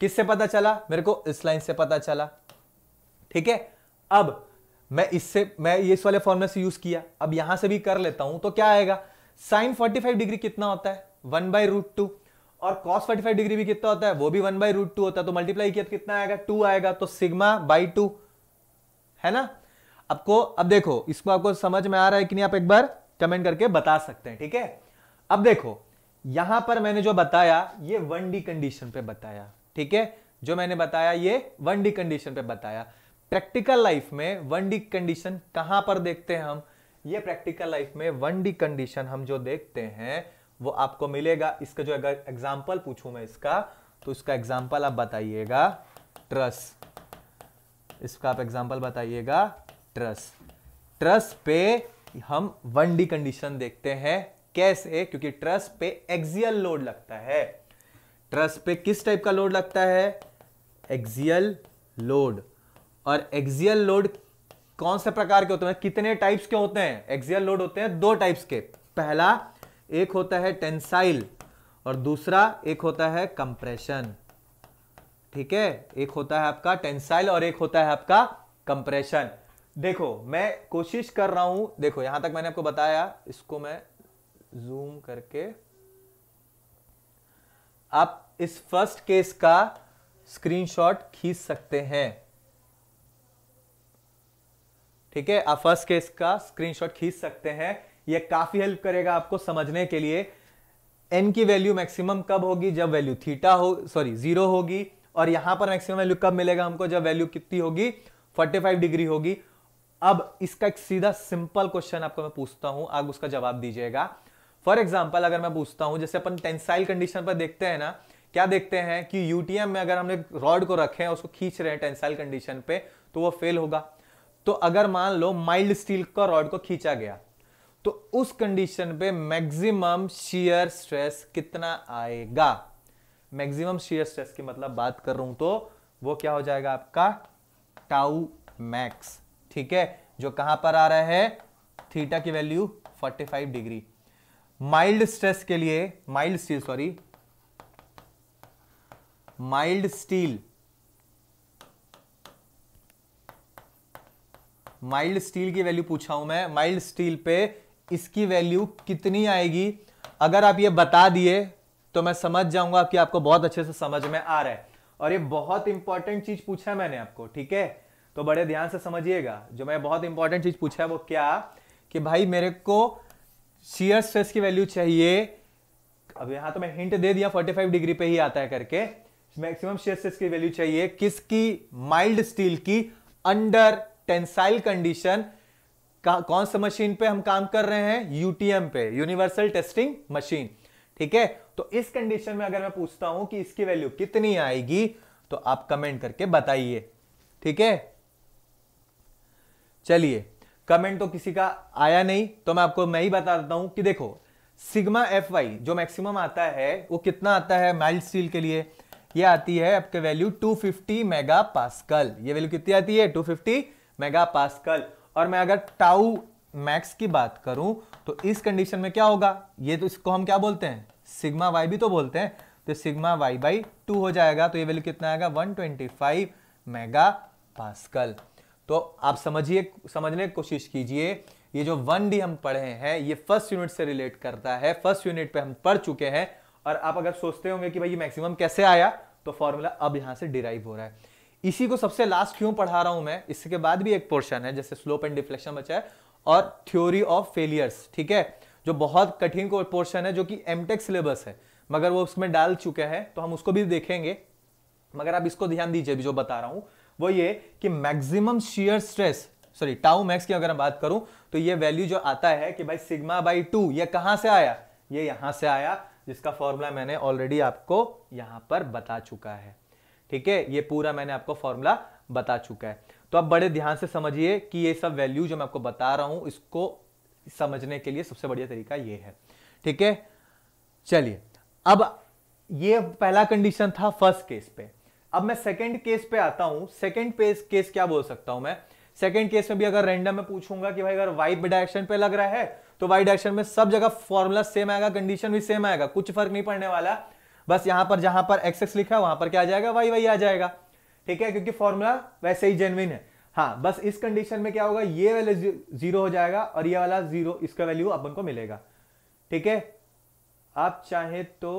किससे पता चला मेरे को इस लाइन से पता चला ठीक है अब मैं इससे मैं ये इस वाले फॉर्मूले से यूज किया अब यहां से भी कर लेता हूं तो क्या आएगा साइन 45 डिग्री कितना होता है वन बाई रूट टू और कॉस 45 डिग्री भी कितना होता है वो भी वन बाई रूट टू होता है तो मल्टीप्लाई किया तो कितना आएगा टू आएगा तो सिग्मा बाई टू है ना आपको अब देखो इसको आपको समझ में आ रहा है कि नहीं आप एक बार कमेंट करके बता सकते हैं ठीक है अब देखो यहां पर मैंने जो बताया ये वन डी कंडीशन पे बताया ठीक है जो मैंने बताया ये वन डी कंडीशन पे बताया प्रैक्टिकल लाइफ में वन डी कंडीशन कहां पर देखते हैं हम ये प्रैक्टिकल लाइफ में वन डी कंडीशन हम जो देखते हैं वो आपको मिलेगा इसका जो अगर एग्जाम्पल पूछू मैं इसका तो इसका एग्जाम्पल आप बताइएगा ट्रस इसका आप एग्जाम्पल बताइएगा ट्रस ट्रस पे हम वन डी कंडीशन देखते हैं कैसे क्योंकि ट्रस पे एक्सियल लोड लगता है ट्रस पे किस टाइप का लोड लगता है एक्सियल लोड और एक्सियल लोड कौन से प्रकार के होते हैं कितने टाइप्स के होते हैं एक्सियल लोड होते हैं दो टाइप्स के पहला एक होता है टेंसाइल और दूसरा एक होता है कंप्रेशन ठीक है एक होता है आपका टेंसाइल और एक होता है आपका कंप्रेशन देखो मैं कोशिश कर रहा हूं देखो यहां तक मैंने आपको बताया इसको मैं जूम करके आप इस फर्स्ट केस का स्क्रीनशॉट खींच सकते हैं ठीक है आप फर्स्ट केस का स्क्रीनशॉट खींच सकते हैं ये काफी हेल्प करेगा आपको समझने के लिए एन की वैल्यू मैक्सिमम कब होगी जब वैल्यू थीटा हो सॉरी जीरो होगी और यहां पर मैक्सिमम वैल्यू कब मिलेगा हमको जब वैल्यू कितनी होगी 45 डिग्री होगी अब इसका एक सीधा सिंपल क्वेश्चन आपको मैं पूछता हूं आप उसका जवाब दीजिएगा फॉर एग्जाम्पल अगर मैं पूछता हूं जैसे अपन टेंसाइल कंडीशन पर देखते हैं ना क्या देखते हैं कि यूटीएम में अगर हमने रॉड को रखे हैं उसको खींच रहे हैं टेंसाइल कंडीशन पे तो वो फेल होगा तो अगर मान लो माइल्ड स्टील का रॉड को खींचा गया तो उस कंडीशन पे मैक्सिमम शीयर स्ट्रेस कितना आएगा मैक्सिमम शीयर स्ट्रेस की मतलब बात कर रहा हूं तो वो क्या हो जाएगा आपका टाउ मैक्स ठीक है जो कहां पर आ रहा है थीटा की वैल्यू 45 डिग्री माइल्ड स्ट्रेस के लिए mild steel sorry mild steel mild steel की वैल्यू पूछा हूं मैं माइल्ड स्टील पे इसकी वैल्यू कितनी आएगी अगर आप ये बता दिए तो मैं समझ जाऊंगा कि आपको बहुत अच्छे से समझ में आ रहा है और ये बहुत इंपॉर्टेंट चीज पूछा है मैंने आपको ठीक है तो बड़े ध्यान से समझिएगा जो मैं बहुत इंपॉर्टेंट चीज पूछा है वो क्या कि भाई मेरे को शीयर स्ट्रेस की वैल्यू चाहिए अब यहां तो मैं हिंट दे दिया 45 डिग्री पे ही आता है करके मैक्सिमम शेयर स्ट्रेस की वैल्यू चाहिए किसकी माइल्ड स्टील की अंडर टेंसाइल कंडीशन कौन सा मशीन पे हम काम कर रहे हैं यूटीएम पे यूनिवर्सल टेस्टिंग मशीन ठीक है तो इस कंडीशन में अगर मैं पूछता हूं कि इसकी वैल्यू कितनी आएगी तो आप कमेंट करके बताइए ठीक है चलिए कमेंट तो किसी का आया नहीं तो मैं आपको मैं ही बता देता हूं कि देखो सिग्मा एफ वाई जो मैक्सिमम आता है वो कितना आता है माइल्ड स्टील के लिए ये आती है आपके वैल्यू 250 मेगा पास्कल ये वैल्यू कितनी आती है 250 मेगा पास्कल और मैं अगर टाउ मैक्स की बात करूं तो इस कंडीशन में क्या होगा ये तो इसको हम क्या बोलते हैं सिग्मा वाई भी तो बोलते हैं तो सिग्मा वाई बाई टू हो जाएगा तो ये वैल्यू कितना आएगा 125 मेगा पास्कल तो आप समझिए समझने की कोशिश कीजिए ये जो वन डी हम पढ़े हैं ये फर्स्ट यूनिट से रिलेट करता है फर्स्ट यूनिट पे हम पढ़ चुके हैं और आप अगर सोचते होंगे कि भाई ये मैक्सिमम कैसे आया तो फॉर्मूला अब यहां से डिराइव हो रहा है इसी को सबसे लास्ट क्यों पढ़ा रहा हूं मैं इसके बाद भी एक पोर्शन है जैसे स्लोप एंड डिफ्लेक्शन बचा है और थ्योरी ऑफ फेलियर्स ठीक है जो बहुत कठिन पोर्शन है जो कि एमटेक सिलेबस है मगर वो उसमें डाल चुके हैं तो हम उसको भी देखेंगे मगर आप इसको ध्यान दीजिए जो बता रहा हूं वो ये कि maximum shear stress sorry tau max की अगर मैं बात करूं तो ये वैल्यू जो आता है कि भाई सिग्मा बाई टू ये कहां से आया ये यहां से आया जिसका फॉर्मूला मैंने ऑलरेडी आपको यहां पर बता चुका है ठीक है ये पूरा मैंने आपको फॉर्मूला बता चुका है तो आप बड़े ध्यान से समझिए कि ये सब वैल्यू जो मैं आपको बता रहा हूं इसको समझने के लिए सबसे बढ़िया तरीका ये है ठीक है चलिए अब ये पहला कंडीशन था फर्स्ट केस पे अब मैं सेकंड केस पे आता हूं सेकंड केस क्या बोल सकता हूं मैं सेकंड केस में भी अगर रैंडम में पूछूंगा कि भाई अगर वाई डायरेक्शन पे लग रहा है तो वाई डायरेक्शन में सब जगह फॉर्मूला सेम आएगा कंडीशन भी सेम आएगा कुछ फर्क नहीं पड़ने वाला बस यहां पर जहां पर एक्स एक्स लिखा वहां पर क्या आ जाएगा वाई वाई आ जाएगा ठीक है क्योंकि फॉर्मूला वैसे ही जेनविन है हाँ बस इस कंडीशन में क्या होगा ये वैल्यू जीरो हो जाएगा और ये वाला जीरो इसका वैल्यू अपन को मिलेगा ठीक है आप चाहे तो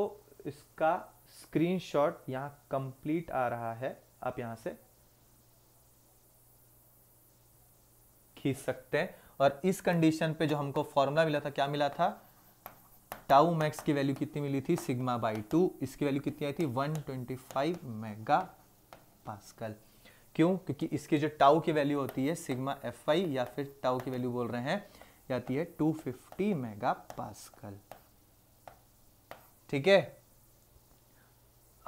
इसका स्क्रीनशॉट यहां कंप्लीट आ रहा है आप यहां से खींच सकते हैं और इस कंडीशन पे जो हमको फॉर्मूला मिला था क्या मिला था टाउ मैक्स की वैल्यू कितनी मिली थी सिग्मा बाई टू इसकी वैल्यू कितनी आई थी 125 मेगा पास्कल क्यों क्योंकि इसकी जो टाउ की वैल्यू होती है सिग्मा एफ आई या फिर टाउ की वैल्यू बोल रहे हैं आती है 250 मेगा पास्कल ठीक है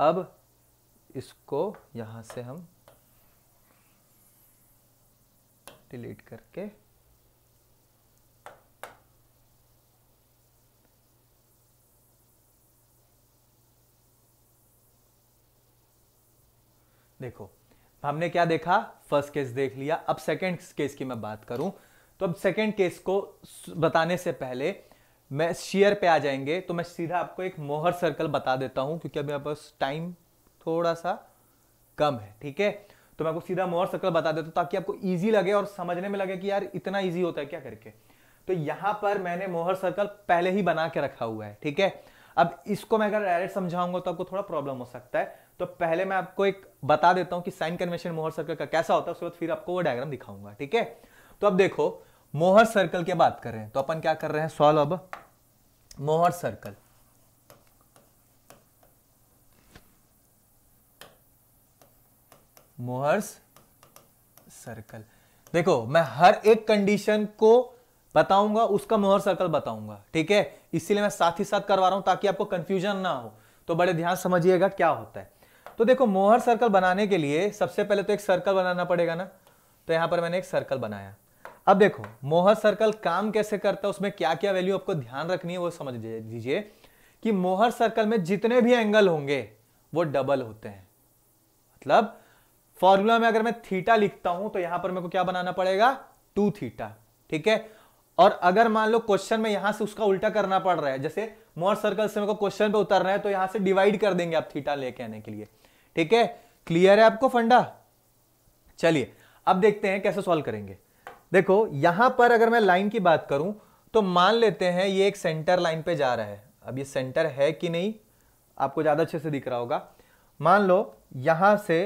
अब इसको यहां से हम डिलीट करके देखो हमने क्या देखा फर्स्ट केस देख लिया अब सेकेंड केस की मैं बात करूं तो अब सेकेंड केस को बताने से पहले मैं शेयर पे आ जाएंगे तो मैं सीधा आपको एक मोहर सर्कल बता देता हूं क्योंकि अभी पास टाइम थोड़ा सा कम है ठीक है तो मैं आपको सीधा मोहर सर्कल बता देता हूं ताकि आपको ईजी लगे और समझने में लगे कि यार इतना ईजी होता है क्या करके तो यहां पर मैंने मोहर सर्कल पहले ही बना के रखा हुआ है ठीक है अब इसको मैं अगर डायरेक्ट समझाऊंगा तो आपको थोड़ा प्रॉब्लम हो सकता है तो पहले मैं आपको एक बता देता हूं कि साइन कन्वेंशन मोहर सर्कल का कैसा होता है उसके बाद फिर आपको वो डायग्राम दिखाऊंगा ठीक है तो अब देखो मोहर सर्कल की बात कर रहे हैं तो अपन क्या कर रहे हैं सॉल्व अब मोहर सर्कल मोहर्स सर्कल देखो मैं हर एक कंडीशन को बताऊंगा उसका मोहर सर्कल बताऊंगा ठीक है इसीलिए मैं साथ ही साथ करवा रहा हूं ताकि आपको कंफ्यूजन ना हो तो बड़े ध्यान समझिएगा क्या होता है तो देखो मोहर सर्कल बनाने के लिए सबसे पहले तो एक सर्कल बनाना पड़ेगा ना तो यहां पर मैंने एक सर्कल बनाया अब देखो मोहर सर्कल काम कैसे करता है उसमें क्या क्या वैल्यू आपको ध्यान रखनी है वो समझ लीजिए कि मोहर सर्कल में जितने भी एंगल होंगे वो डबल होते हैं मतलब फॉर्मूला में अगर मैं थीटा लिखता हूं तो यहां पर मेरे को क्या बनाना पड़ेगा टू थीटा ठीक है और अगर मान लो क्वेश्चन में यहां से उसका उल्टा करना पड़ रहा है जैसे मोहर सर्कल से मेरे को क्वेश्चन पे उतरना है तो यहां से डिवाइड कर देंगे आप थीटा लेके आने के लिए ठीक है क्लियर है आपको फंडा चलिए अब देखते हैं कैसे सॉल्व करेंगे देखो यहां पर अगर मैं लाइन की बात करूं तो मान लेते हैं ये एक सेंटर लाइन पे जा रहा है अब ये सेंटर है कि नहीं आपको ज्यादा अच्छे से दिख रहा होगा मान लो यहां से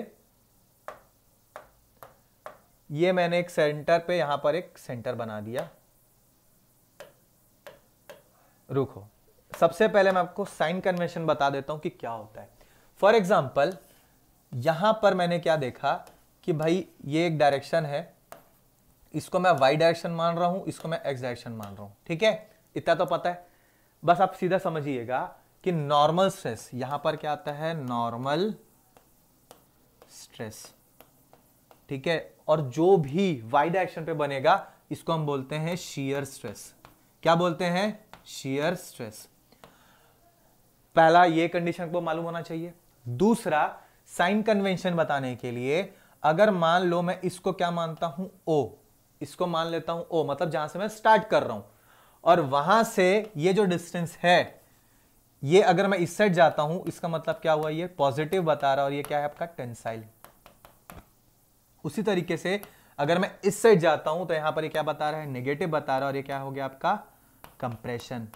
ये मैंने एक सेंटर पे यहां पर एक सेंटर बना दिया रुको सबसे पहले मैं आपको साइन कन्वेंशन बता देता हूं कि क्या होता है फॉर एग्जाम्पल यहां पर मैंने क्या देखा कि भाई ये एक डायरेक्शन है इसको मैं वाई डायरेक्शन मान रहा हूं इसको मैं एक्स डायरेक्शन मान रहा हूं ठीक है इतना तो पता है बस आप सीधा समझिएगा कि नॉर्मल स्ट्रेस यहां पर क्या आता है नॉर्मल स्ट्रेस ठीक है और जो भी वाई डायरेक्शन पे बनेगा इसको हम बोलते हैं शीयर स्ट्रेस क्या बोलते हैं शीयर स्ट्रेस पहला ये कंडीशन को मालूम होना चाहिए दूसरा साइन कन्वेंशन बताने के लिए अगर मान लो मैं इसको क्या मानता हूं ओ इसको मान लेता हूं ओ मतलब जहां से मैं स्टार्ट कर रहा हूं और वहां से ये जो डिस्टेंस है ये अगर मैं इस साइड जाता हूं इसका मतलब क्या हुआ ये पॉजिटिव बता रहा और ये क्या है आपका टेंसाइल उसी तरीके से अगर मैं इस साइड जाता हूं तो यहां पर ये क्या बता रहा है नेगेटिव बता रहा है और ये क्या हो गया आपका कंप्रेशन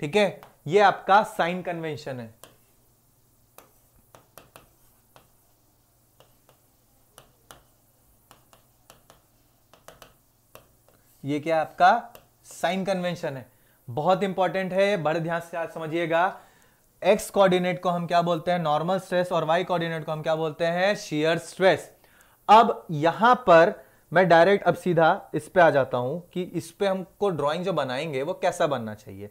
ठीक है ये आपका साइन कन्वेंशन है ये क्या आपका साइन कन्वेंशन है बहुत इंपॉर्टेंट है बड़े ध्यान से आप समझिएगा एक्स कोऑर्डिनेट को हम क्या बोलते हैं नॉर्मल स्ट्रेस और वाई कोऑर्डिनेट को हम क्या बोलते हैं शियर स्ट्रेस अब यहां पर मैं डायरेक्ट अब सीधा इस पे आ जाता हूं कि इस पे हमको ड्राइंग जो बनाएंगे वो कैसा बनना चाहिए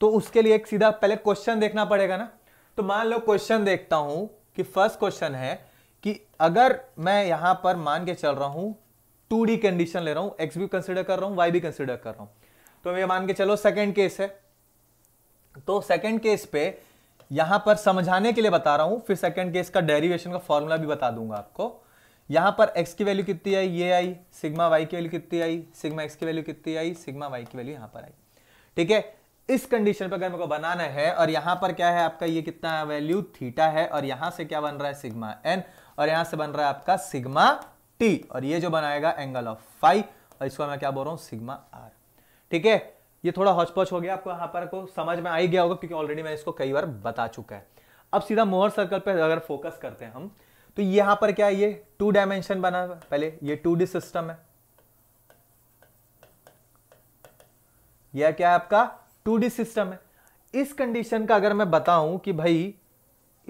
तो उसके लिए एक सीधा पहले क्वेश्चन देखना पड़ेगा ना तो मान लो क्वेश्चन देखता हूं कि फर्स्ट क्वेश्चन है कि अगर मैं यहां पर मान के चल रहा हूं टू डी कंडीशन ले रहा हूं एक्स भी कंसिडर कर रहा हूं वाई भी कंसिडर कर रहा हूं तो ये मान के चलो सेकेंड केस है तो सेकेंड केस पे यहां पर समझाने के लिए बता रहा हूं फिर सेकेंड केस का डेरिवेशन का फॉर्मूला भी बता दूंगा आपको यहां पर x की वैल्यू कितनी आई ये आई सिग्मा y की वैल्यू कितनी आई सिग्मा x की वैल्यू कितनी आई सिग्मा y की वैल्यू यहां पर आई ठीक है इस कंडीशन पर अगर मेरे को बनाना है और यहां पर क्या है आपका ये कितना वैल्यू थीटा है और यहां से क्या बन रहा है सिग्मा एन और यहां से बन रहा है आपका सिग्मा टी और ये जो बनाएगा एंगल ऑफ फाइव और इसको मैं क्या बोल रहा हूँ सिग्मा आर ठीक है ये थोड़ा हॉचपच हो गया आपको यहाँ पर को समझ में आ ही गया होगा क्योंकि ऑलरेडी मैं इसको कई बार बता चुका है अब सीधा मोहर सर्कल पर अगर फोकस करते हैं हम तो यहां पर क्या है ये टू डायमेंशन बना पहले ये टू डी सिस्टम है यह क्या है आपका टू डी सिस्टम है इस कंडीशन का अगर मैं बताऊं कि भाई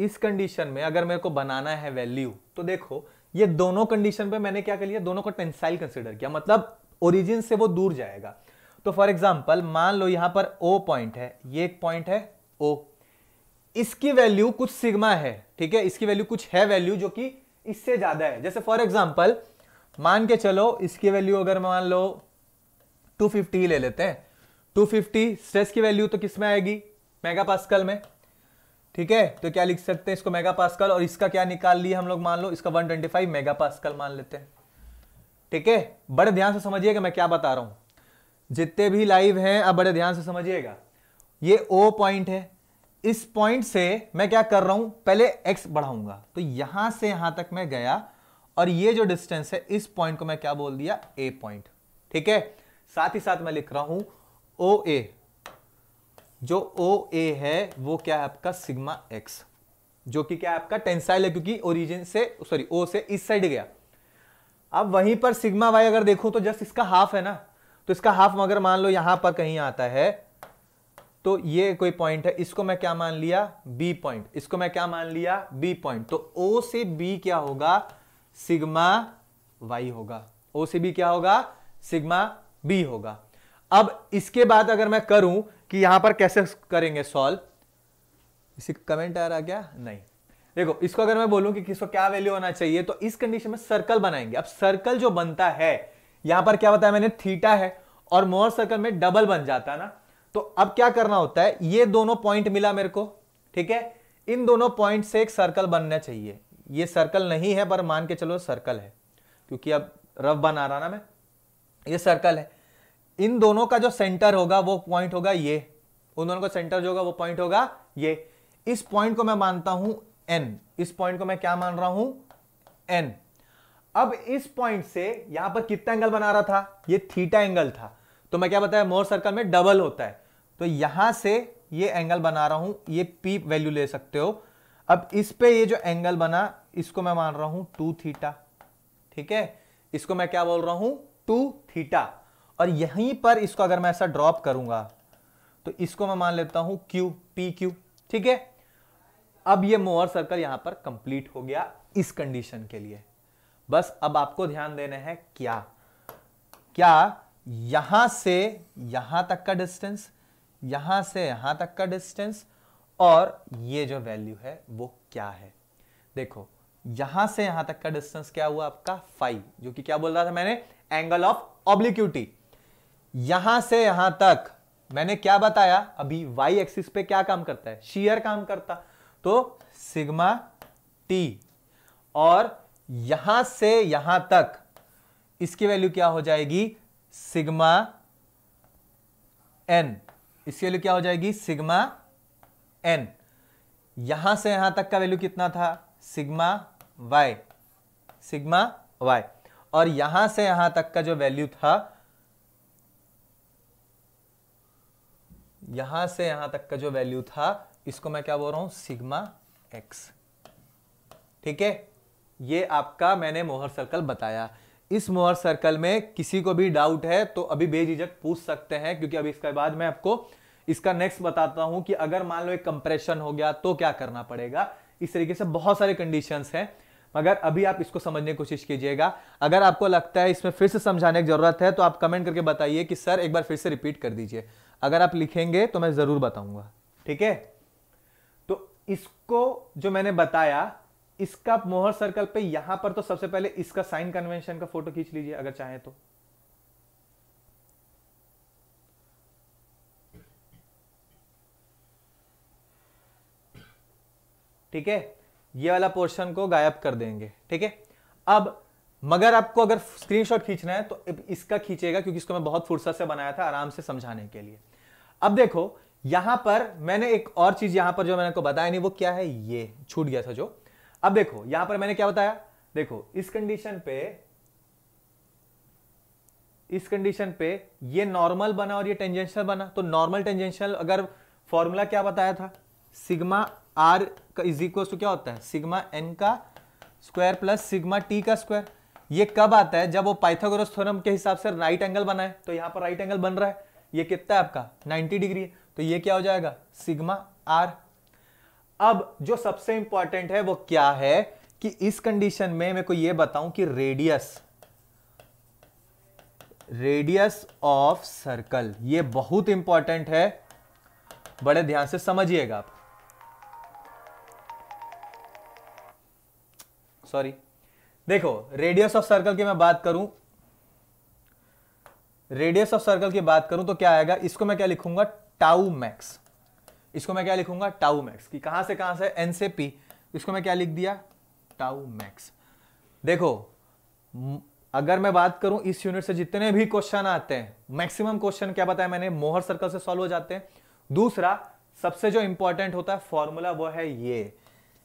इस कंडीशन में अगर मेरे को बनाना है वैल्यू तो देखो ये दोनों कंडीशन पे मैंने क्या कर लिया दोनों को टेंसाइल कंसिडर किया मतलब ओरिजिन से वो दूर जाएगा तो फॉर एग्जाम्पल मान लो यहां पर ओ पॉइंट है ये एक पॉइंट है ओ इसकी वैल्यू कुछ सिग्मा है ठीक है इसकी वैल्यू कुछ है वैल्यू जो कि इससे ज्यादा है जैसे फॉर एग्जाम्पल मान के चलो इसकी वैल्यू अगर मान लो 250 ले लेते हैं 250 स्ट्रेस की वैल्यू तो किसमें आएगी मेगा पास्कल में ठीक है तो क्या लिख सकते हैं इसको मेगा पास्कल और इसका क्या निकाल लिया हम लोग मान लो इसका 125 मेगा पास्कल मान लेते हैं ठीक है बड़े ध्यान से समझिएगा मैं क्या बता रहा हूं जितने भी लाइव हैं आप बड़े ध्यान से समझिएगा ये ओ पॉइंट है इस पॉइंट से मैं क्या कर रहा हूं पहले एक्स बढ़ाऊंगा तो यहां से यहां तक मैं गया और ये जो डिस्टेंस है इस पॉइंट को मैं क्या बोल दिया ए पॉइंट ठीक है साथ ही साथ मैं लिख रहा हूं ओ ए जो ओ ए है वो क्या है आपका सिग्मा एक्स जो कि क्या है आपका टेंसाइल है क्योंकि ओरिजिन से सॉरी ओ से इस साइड गया अब वहीं पर सिग्मा वाई अगर देखो तो जस्ट इसका हाफ है ना तो इसका हाफ अगर मान लो यहां पर कहीं आता है तो ये कोई पॉइंट है इसको मैं क्या मान लिया बी पॉइंट इसको मैं क्या मान लिया बी पॉइंट तो ओ से बी क्या होगा सिग्मा वाई होगा ओ से बी क्या होगा सिग्मा बी होगा अब इसके बाद अगर मैं करूं कि यहां पर कैसे करेंगे सॉल्व इसी कमेंट आ रहा क्या नहीं देखो इसको अगर मैं बोलूं कि किसको क्या वैल्यू होना चाहिए तो इस कंडीशन में सर्कल बनाएंगे अब सर्कल जो बनता है यहां पर क्या बताया मैंने थीटा है और मोर सर्कल में डबल बन जाता है ना तो अब क्या करना होता है ये दोनों पॉइंट मिला मेरे को ठीक है इन दोनों पॉइंट से एक सर्कल बनना चाहिए ये सर्कल नहीं है पर मान के चलो सर्कल है क्योंकि अब रफ बना रहा ना मैं ये सर्कल है इन दोनों का जो सेंटर होगा वो पॉइंट होगा ये उन दोनों का सेंटर जो होगा वो पॉइंट होगा ये इस पॉइंट को मैं मानता हूं एन इस पॉइंट को मैं क्या मान रहा हूं एन अब इस पॉइंट से यहां पर कितना एंगल बना रहा था ये थीटा एंगल था तो मैं क्या बताया मोर सर्कल में डबल होता है तो यहां से ये एंगल बना रहा हूं ये पी वैल्यू ले सकते हो अब इस पे ये जो एंगल बना इसको मैं मान रहा हूं टू थीटा ठीक है इसको मैं क्या बोल रहा हूं टू थीटा और यहीं पर इसको अगर मैं ऐसा ड्रॉप करूंगा तो इसको मैं मान लेता हूं क्यू पी क्यू ठीक है अब ये मोहर सर्कल यहां पर कंप्लीट हो गया इस कंडीशन के लिए बस अब आपको ध्यान देने हैं क्या क्या यहां से यहां तक का डिस्टेंस यहां से यहां तक का डिस्टेंस और ये जो वैल्यू है वो क्या है देखो यहां से यहां तक का डिस्टेंस क्या हुआ आपका फाइव जो कि क्या बोल रहा था मैंने एंगल ऑफ ऑब्लिक्यूटी यहां से यहां तक मैंने क्या बताया अभी वाई एक्सिस पे क्या काम करता है शीयर काम करता तो सिग्मा टी और यहां से यहां तक इसकी वैल्यू क्या हो जाएगी सिग्मा एन इसकी वैल्यू क्या हो जाएगी सिग्मा एन यहां से यहां तक का वैल्यू कितना था सिग्मा वाई सिग्मा वाई और यहां से यहां तक का जो वैल्यू था यहां से यहां तक का जो वैल्यू था इसको मैं क्या बोल रहा हूं सिग्मा एक्स ठीक है ये आपका मैंने मोहर सर्कल बताया इस मोहर सर्कल में किसी को भी डाउट है तो अभी बेझिझक पूछ सकते हैं क्योंकि अभी इसके बाद मैं आपको इसका नेक्स्ट बताता हूं कि अगर मान लो एक कंप्रेशन हो गया तो क्या करना पड़ेगा इस तरीके से बहुत सारे कंडीशंस हैं मगर अभी आप इसको समझने की कोशिश कीजिएगा अगर आपको लगता है इसमें फिर से समझाने की जरूरत है तो आप कमेंट करके बताइए कि सर एक बार फिर से रिपीट कर दीजिए अगर आप लिखेंगे तो मैं ज़रूर बताऊंगा ठीक है तो इसको जो मैंने बताया इसका मोहर सर्कल पे यहां पर तो सबसे पहले इसका साइन कन्वेंशन का फोटो खींच लीजिए अगर चाहे तो ठीक है ये वाला पोर्शन को गायब कर देंगे ठीक है अब मगर आपको अगर स्क्रीनशॉट खींचना है तो इसका खींचेगा क्योंकि इसको मैं बहुत फुर्सत से बनाया था आराम से समझाने के लिए अब देखो यहां पर मैंने एक और चीज यहां पर जो मैंने को बताया नहीं वो क्या है ये छूट गया था जो अब देखो यहां पर मैंने क्या बताया देखो इस कंडीशन पे इस कंडीशन पे ये नॉर्मल बना और ये टेंजेंशियल बना तो नॉर्मल टेंजेंशियल अगर फॉर्मूला क्या बताया था सिग्मा आर का इज इक्वल टू क्या होता है सिग्मा एन का स्क्वायर प्लस सिग्मा टी का स्क्वायर ये कब आता है जब वो पाइथागोरस थ्योरम के हिसाब से राइट एंगल बनाए तो यहां पर राइट एंगल बन रहा है ये कितना है आपका 90 डिग्री है तो ये क्या हो जाएगा सिग्मा आर अब जो सबसे इंपॉर्टेंट है वो क्या है कि इस कंडीशन में मेरे को ये बताऊं कि रेडियस रेडियस ऑफ सर्कल ये बहुत इंपॉर्टेंट है बड़े ध्यान से समझिएगा आप सॉरी देखो रेडियस ऑफ सर्कल की मैं बात करूं रेडियस ऑफ सर्कल की बात करूं तो क्या आएगा इसको मैं क्या लिखूंगा टाउ मैक्स इसको मैं क्या लिखूंगा टाउ मैक्स कि कहां से कहां से एन से पी इसको मैं क्या लिख दिया टाउ मैक्स देखो अगर मैं बात करूं इस यूनिट से जितने भी क्वेश्चन आते हैं मैक्सिमम क्वेश्चन क्या बताया मैंने मोहर सर्कल से सॉल्व हो जाते हैं दूसरा सबसे जो इंपॉर्टेंट होता है फॉर्मूला वो है ये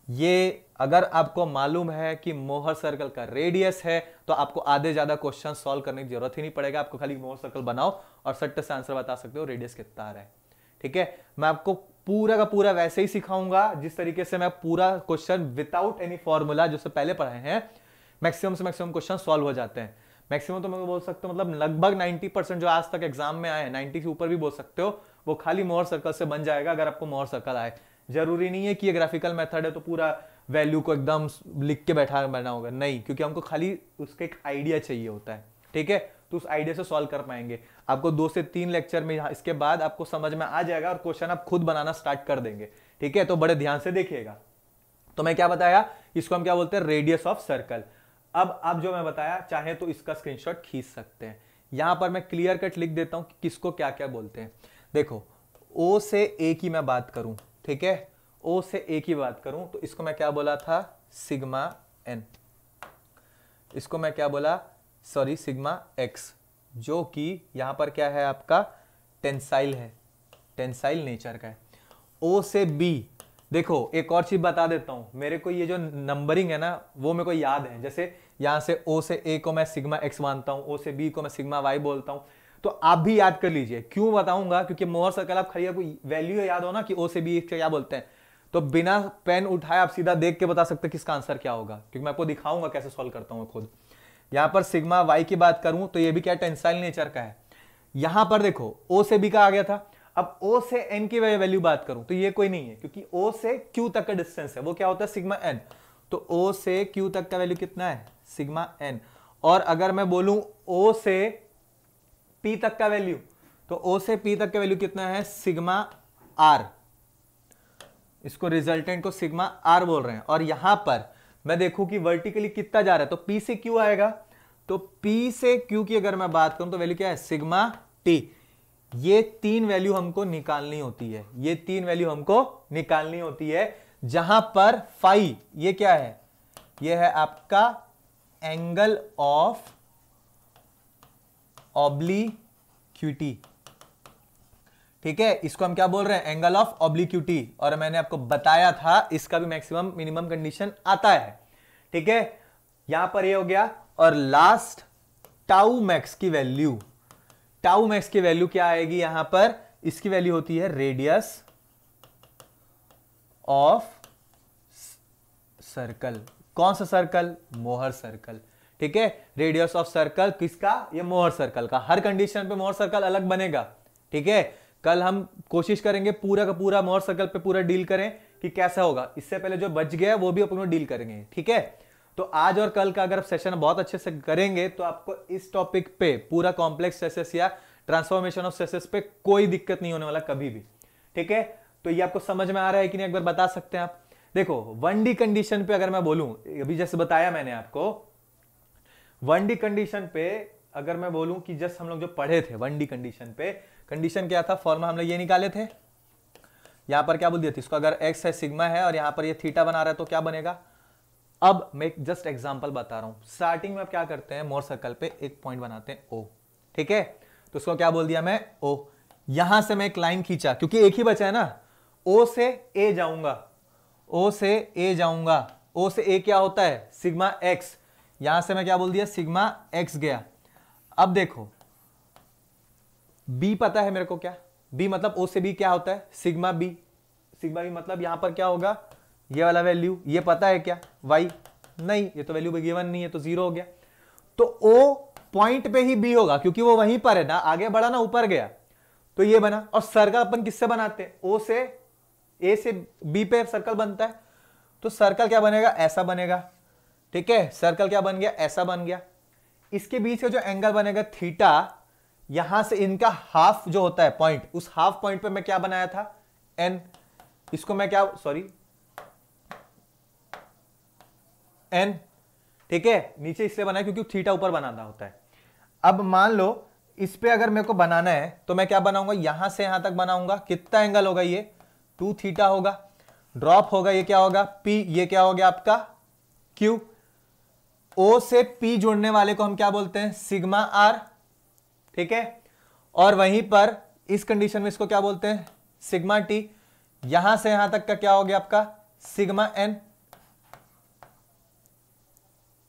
ये अगर आपको मालूम है कि मोहर सर्कल का रेडियस है तो आपको आधे ज़्यादा क्वेश्चन सॉल्व करने की जरूरत ही नहीं पड़ेगा आपको खाली मोहर सर्कल बनाओ और सट्ट से आंसर बता सकते हो रेडियस कितना है ठीक है मैं आपको पूरा का पूरा वैसे ही सिखाऊंगा जिस तरीके से मैं पूरा क्वेश्चन विदाउट एनी फॉर्मूला जो पहले पढ़ाए हैं मैक्सिमम से मैक्सिमम क्वेश्चन सॉल्व हो जाते हैं मैक्सिमम तो मैं बोल सकता हूँ मतलब लगभग 90 परसेंट जो आज तक एग्जाम में आए हैं 90 के ऊपर भी बोल सकते हो वो खाली मोहर सर्कल से बन जाएगा अगर आपको मोहर सर्कल आए जरूरी नहीं है कि ये ग्राफिकल मेथड है तो पूरा वैल्यू को एकदम लिख के बैठा बना होगा नहीं क्योंकि हमको खाली उसका एक आइडिया चाहिए होता है ठीक है तो उस आइडिया से सॉल्व कर पाएंगे आपको दो से तीन लेक्चर में इसके बाद आपको समझ में आ जाएगा और क्वेश्चन आप खुद बनाना स्टार्ट कर देंगे ठीक है तो बड़े ध्यान से देखिएगा तो मैं क्या बताया इसको हम क्या बोलते हैं रेडियस ऑफ सर्कल अब आप जो मैं बताया चाहे तो इसका स्क्रीनशॉट खींच सकते हैं यहां पर मैं क्लियर कट लिख देता हूं कि किसको क्या क्या बोलते हैं देखो ओ से ए की मैं बात करूं ठीक है ओ से ए की बात करूं तो इसको मैं क्या बोला था सिग्मा एन इसको मैं क्या बोला सॉरी सिग्मा एक्स जो कि यहां पर क्या है आपका टेंसाइल है टेंसाइल नेचर का है ओ से बी देखो एक और चीज बता देता हूं मेरे को ये जो नंबरिंग है ना वो मेरे को याद है जैसे यहां से ओ से ए को मैं सिग्मा एक्स मानता हूं ओ से बी को मैं सिग्मा वाई बोलता हूं तो आप भी याद कर लीजिए क्यों बताऊंगा क्योंकि मोहर सर्कल आप खरीद आपको वैल्यू याद हो ना कि ओ से बी क्या बोलते हैं तो बिना पेन उठाए आप सीधा देख के बता सकते किसका आंसर क्या होगा क्योंकि मैं आपको दिखाऊंगा कैसे सॉल्व करता हूँ खुद यहाँ पर सिग्मा वाई की बात करूं तो ये भी क्या टेंसाइल नेचर का है यहां पर देखो ओ से बी का आ गया था अब ओ से एन की वैल्यू बात करूं तो ये कोई नहीं है क्योंकि ओ से क्यू तक का डिस्टेंस है वो क्या होता है सिग्मा एन तो ओ से क्यू तक का वैल्यू कितना है सिग्मा एन और अगर मैं बोलूं ओ से पी तक का वैल्यू तो ओ से पी तक का वैल्यू कितना है सिग्मा आर इसको रिजल्टेंट को सिग्मा आर बोल रहे हैं और यहां पर मैं देखूं कि वर्टिकली कितना जा रहा है तो पी से क्यू आएगा तो पी से क्यू की अगर मैं बात करूं तो वैल्यू क्या है सिग्मा टी ये तीन वैल्यू हमको निकालनी होती है ये तीन वैल्यू हमको निकालनी होती है जहां पर फाइव ये क्या है ये है आपका एंगल ऑफ ऑब्लिक्यूटी ठीक है इसको हम क्या बोल रहे हैं एंगल ऑफ ऑब्लिक्यूटी और मैंने आपको बताया था इसका भी मैक्सिमम मिनिमम कंडीशन आता है ठीक है यहां पर ये हो गया और लास्ट टाउ मैक्स की वैल्यू टाउ मैक्स की वैल्यू क्या आएगी यहां पर इसकी वैल्यू होती है रेडियस ऑफ सर्कल कौन सा सर्कल मोहर सर्कल ठीक है रेडियस ऑफ सर्कल किसका ये मोहर सर्कल का हर कंडीशन पे मोहर सर्कल अलग बनेगा ठीक है कल हम कोशिश करेंगे पूरा का पूरा मोहर सर्कल पे पूरा डील करें कि कैसा होगा इससे पहले जो बच गया वो भी अपन डील करेंगे ठीक है तो आज और कल का अगर आप सेशन बहुत अच्छे से करेंगे तो आपको इस टॉपिक पे पूरा कॉम्प्लेक्स सेसेस या ट्रांसफॉर्मेशन ऑफ सेसेस पे कोई दिक्कत नहीं होने वाला कभी भी ठीक है तो ये आपको समझ में आ रहा है कि नहीं एक बार बता सकते हैं आप देखो वन डी कंडीशन पे अगर मैं बोलूं अभी जैसे बताया मैंने आपको वन डी कंडीशन पे अगर मैं बोलूं कि जस्ट हम लोग जो पढ़े थे वन डी कंडीशन पे कंडीशन क्या था फॉर्मा हम लोग ये निकाले थे यहां पर क्या बोल दिया थी इसको अगर एक्स है सिग्मा है और यहां पर ये थीटा बना रहा है तो क्या बनेगा अब मैं जस्ट एग्जाम्पल बता रहा हूं स्टार्टिंग में आप क्या करते हैं मोर सर्कल पे एक पॉइंट बनाते हैं ओ ठीक है तो उसको क्या बोल दिया मैं ओ यहां से मैं एक लाइन खींचा क्योंकि एक ही बचा है ना ओ से ए जाऊंगा ओ से ए जाऊंगा ओ से ए क्या होता है सिग्मा एक्स यहां से मैं क्या बोल दिया सिग्मा एक्स गया अब देखो बी पता है मेरे को क्या बी मतलब ओ से बी क्या होता है सिग्मा बी सिग्मा बी मतलब यहां पर क्या होगा ये वाला वैल्यू ये पता है क्या वाई नहीं ये तो वैल्यू गिवन नहीं है तो जीरो हो गया तो ओ पॉइंट पे ही बी होगा क्योंकि वो वहीं पर है ना आगे बढ़ा ना ऊपर गया तो ये बना और सर्कल अपन किससे बनाते हैं ओ से ए से बी पे सर्कल बनता है तो सर्कल क्या बनेगा ऐसा बनेगा ठीक है सर्कल क्या बन गया ऐसा बन गया इसके बीच का जो एंगल बनेगा थीटा यहां से इनका हाफ जो होता है पॉइंट उस हाफ पॉइंट पे मैं क्या बनाया था एन इसको मैं क्या सॉरी एन ठीक है नीचे इसलिए बनाया क्योंकि थीटा ऊपर बनाना होता है अब मान लो इस पे अगर मेरे को बनाना है तो मैं क्या बनाऊंगा यहां से यहां तक बनाऊंगा कितना एंगल होगा ये टू थीटा होगा ड्रॉप होगा ये क्या होगा पी ये क्या हो गया आपका क्यू ओ से पी जोड़ने वाले को हम क्या बोलते हैं सिग्मा आर ठीक है और वहीं पर इस कंडीशन में इसको क्या बोलते हैं सिग्मा टी यहां से यहां तक का क्या हो गया आपका सिग्मा एन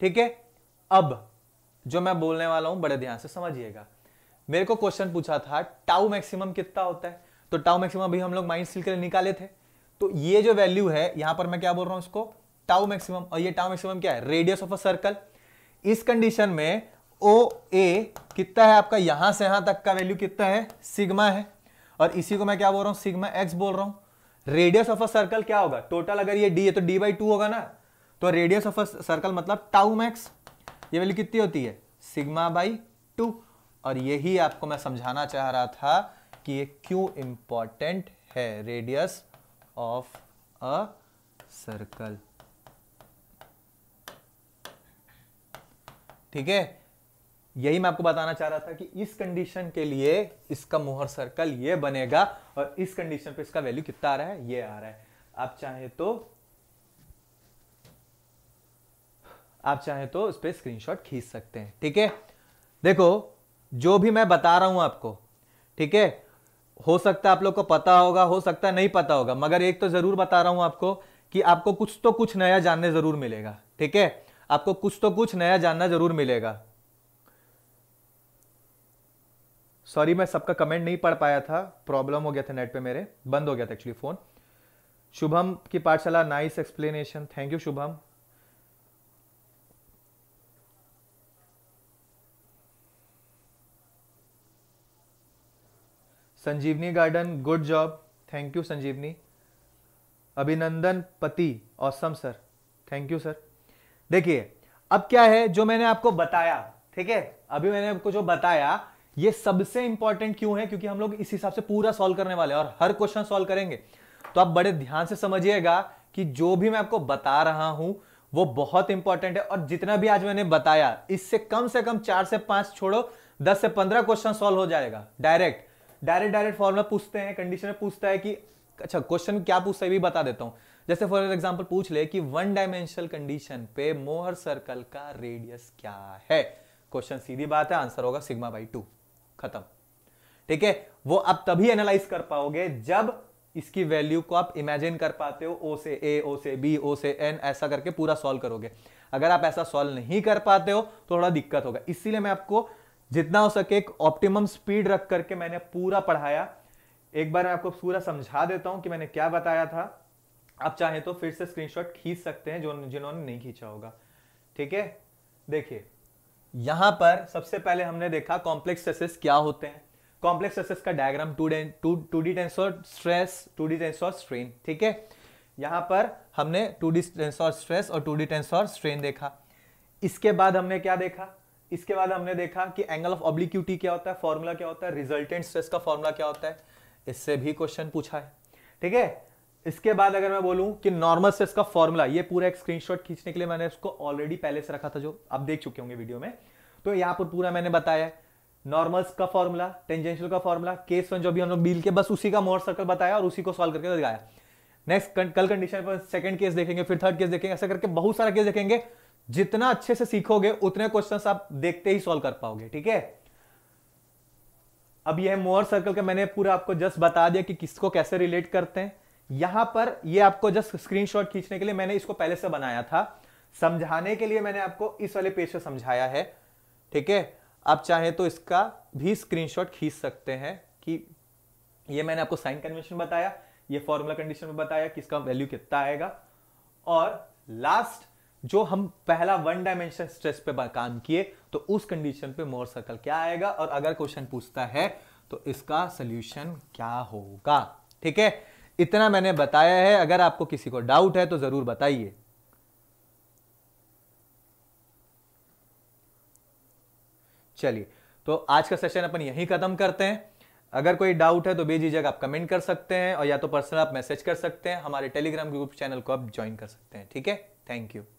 ठीक है अब जो मैं बोलने वाला हूं बड़े ध्यान से समझिएगा मेरे को क्वेश्चन पूछा था टाउ मैक्सिमम कितना होता है तो टाउ मैक्सिमम अभी हम लोग माइंड सिल के लिए निकाले थे तो ये जो वैल्यू है यहां पर मैं क्या बोल रहा हूं उसको टाउ मैक्सिमम और ये टाउ मैक्सिमम क्या है रेडियस ऑफ अ सर्कल इस कंडीशन में ओ ए कितना है आपका यहां से यहां तक का वैल्यू कितना है सिग्मा है और इसी को मैं क्या बोल रहा हूं सिग्मा एक्स बोल रहा हूं रेडियस ऑफ अ सर्कल क्या होगा टोटल अगर ये डी है तो डी बाई टू होगा ना तो रेडियस ऑफ अ सर्कल मतलब टाउ मैक्स ये वैल्यू कितनी होती है सिग्मा बाई टू और यही आपको मैं समझाना चाह रहा था कि ये क्यों इंपॉर्टेंट है रेडियस ऑफ अ सर्कल ठीक है यही मैं आपको बताना चाह रहा था कि इस कंडीशन के लिए इसका मोहर सर्कल ये बनेगा और इस कंडीशन पे इसका वैल्यू कितना आ रहा है ये आ रहा है आप चाहे तो आप चाहे तो उस पर स्क्रीनशॉट खींच सकते हैं ठीक है देखो जो भी मैं बता रहा हूं आपको ठीक है हो सकता है आप लोग को पता होगा हो सकता है नहीं पता होगा मगर एक तो जरूर बता रहा हूं आपको कि आपको कुछ तो कुछ नया जानने जरूर मिलेगा ठीक है आपको कुछ तो कुछ नया जानना जरूर मिलेगा सॉरी मैं सबका कमेंट नहीं पढ़ पाया था प्रॉब्लम हो गया था नेट पे मेरे बंद हो गया था एक्चुअली फ़ोन शुभम की Pathshala nice explanation thank you Shubham Sanjivani garden good job thank you Sanjivani Abhinandan Pati awesome sir thank you sir देखिए अब क्या है जो मैंने आपको बताया ठीक है अभी मैंने आपको जो बताया ये सबसे इंपॉर्टेंट क्यों है क्योंकि हम लोग इस हिसाब से पूरा सॉल्व करने वाले हैं और हर क्वेश्चन सॉल्व करेंगे तो आप बड़े ध्यान से समझिएगा कि जो भी मैं आपको बता रहा हूं वो बहुत इंपॉर्टेंट है और जितना भी आज मैंने बताया इससे कम से कम चार से पांच छोड़ो दस से पंद्रह क्वेश्चन सॉल्व हो जाएगा डायरेक्ट डायरेक्ट डायरेक्ट फॉर्मुला पूछते हैं कंडीशन में पूछता है कि अच्छा क्वेश्चन क्या पूछता है भी बता देता हूं जैसे फॉर एग्जाम्पल पूछ ले कि वन डायमेंशनल कंडीशन पे मोहर सर्कल का रेडियस क्या है क्वेश्चन सीधी बात है आंसर होगा सिग्मा बाई टू खत्म ठीक है वो आप तभी एनालाइज कर पाओगे जब इसकी वैल्यू को आप इमेजिन कर पाते हो ओ से ए ओ से बी ओ से एन ऐसा करके पूरा सॉल्व करोगे अगर आप ऐसा सॉल्व नहीं कर पाते हो तो थोड़ा दिक्कत होगा इसीलिए मैं आपको जितना हो सके एक ऑप्टिमम स्पीड रख करके मैंने पूरा पढ़ाया एक बार मैं आपको पूरा समझा देता हूं कि मैंने क्या बताया था आप चाहें तो फिर से स्क्रीनशॉट खींच सकते हैं जो जिन्होंने नहीं खींचा होगा ठीक है देखिए यहां पर सबसे पहले हमने देखा कॉम्प्लेक्स स्ट्रेसेस क्या होते हैं कॉम्प्लेक्स स्ट्रेसेस का diagram two two D tensor stress two D tensor strain ठीक है यहां पर हमने टू डी टेंसर स्ट्रेस और टू डी टेंसर स्ट्रेन देखा इसके बाद हमने क्या देखा इसके बाद हमने देखा कि एंगल ऑफ ऑब्लिक्यूटी क्या होता है फॉर्मूला क्या होता है रिजल्टेंट स्ट्रेस का फॉर्मूला क्या होता है इससे भी क्वेश्चन पूछा है ठीक है इसके बाद अगर मैं बोलूं कि नॉर्मल से इसका फॉर्मूला ये पूरा एक स्क्रीनशॉट खींचने के लिए मैंने इसको ऑलरेडी पहले से रखा था जो आप देख चुके होंगे वीडियो में तो यहां पर पूरा मैंने बताया नॉर्मल्स का फॉर्मूला टेंजेंशियल का फॉर्मूला केस वन जो भी हम लोग बिल के बस उसी का मोर सर्कल बताया और उसी को सॉल्व करके दिखाया नेक्स्ट कल कंडीशन पर सेकंड केस देखेंगे फिर थर्ड केस देखेंगे ऐसा करके बहुत सारा केस देखेंगे जितना अच्छे से सीखोगे उतने क्वेश्चन आप देखते ही सॉल्व कर पाओगे ठीक है अब यह मोर सर्कल का मैंने पूरा आपको जस्ट बता दिया कि किसको कैसे रिलेट करते हैं यहां पर ये आपको जस्ट स्क्रीनशॉट खींचने के लिए मैंने इसको पहले से बनाया था समझाने के लिए मैंने आपको इस वाले पेज से समझाया है ठीक है आप चाहें तो इसका भी स्क्रीनशॉट खींच सकते हैं कि ये मैंने आपको साइन कन्वेंशन बताया ये फॉर्मूला कंडीशन में बताया कि इसका वैल्यू कितना आएगा और लास्ट जो हम पहला वन डायमेंशन स्ट्रेस पे काम किए तो उस कंडीशन पे मोर सर्कल क्या आएगा और अगर क्वेश्चन पूछता है तो इसका सोल्यूशन क्या होगा ठीक है इतना मैंने बताया है अगर आपको किसी को डाउट है तो ज़रूर बताइए चलिए तो आज का सेशन अपन यहीं ख़त्म करते हैं अगर कोई डाउट है तो बेझिझक आप कमेंट कर सकते हैं और या तो पर्सनल आप मैसेज कर सकते हैं हमारे टेलीग्राम ग्रुप चैनल को आप ज्वाइन कर सकते हैं ठीक है थैंक यू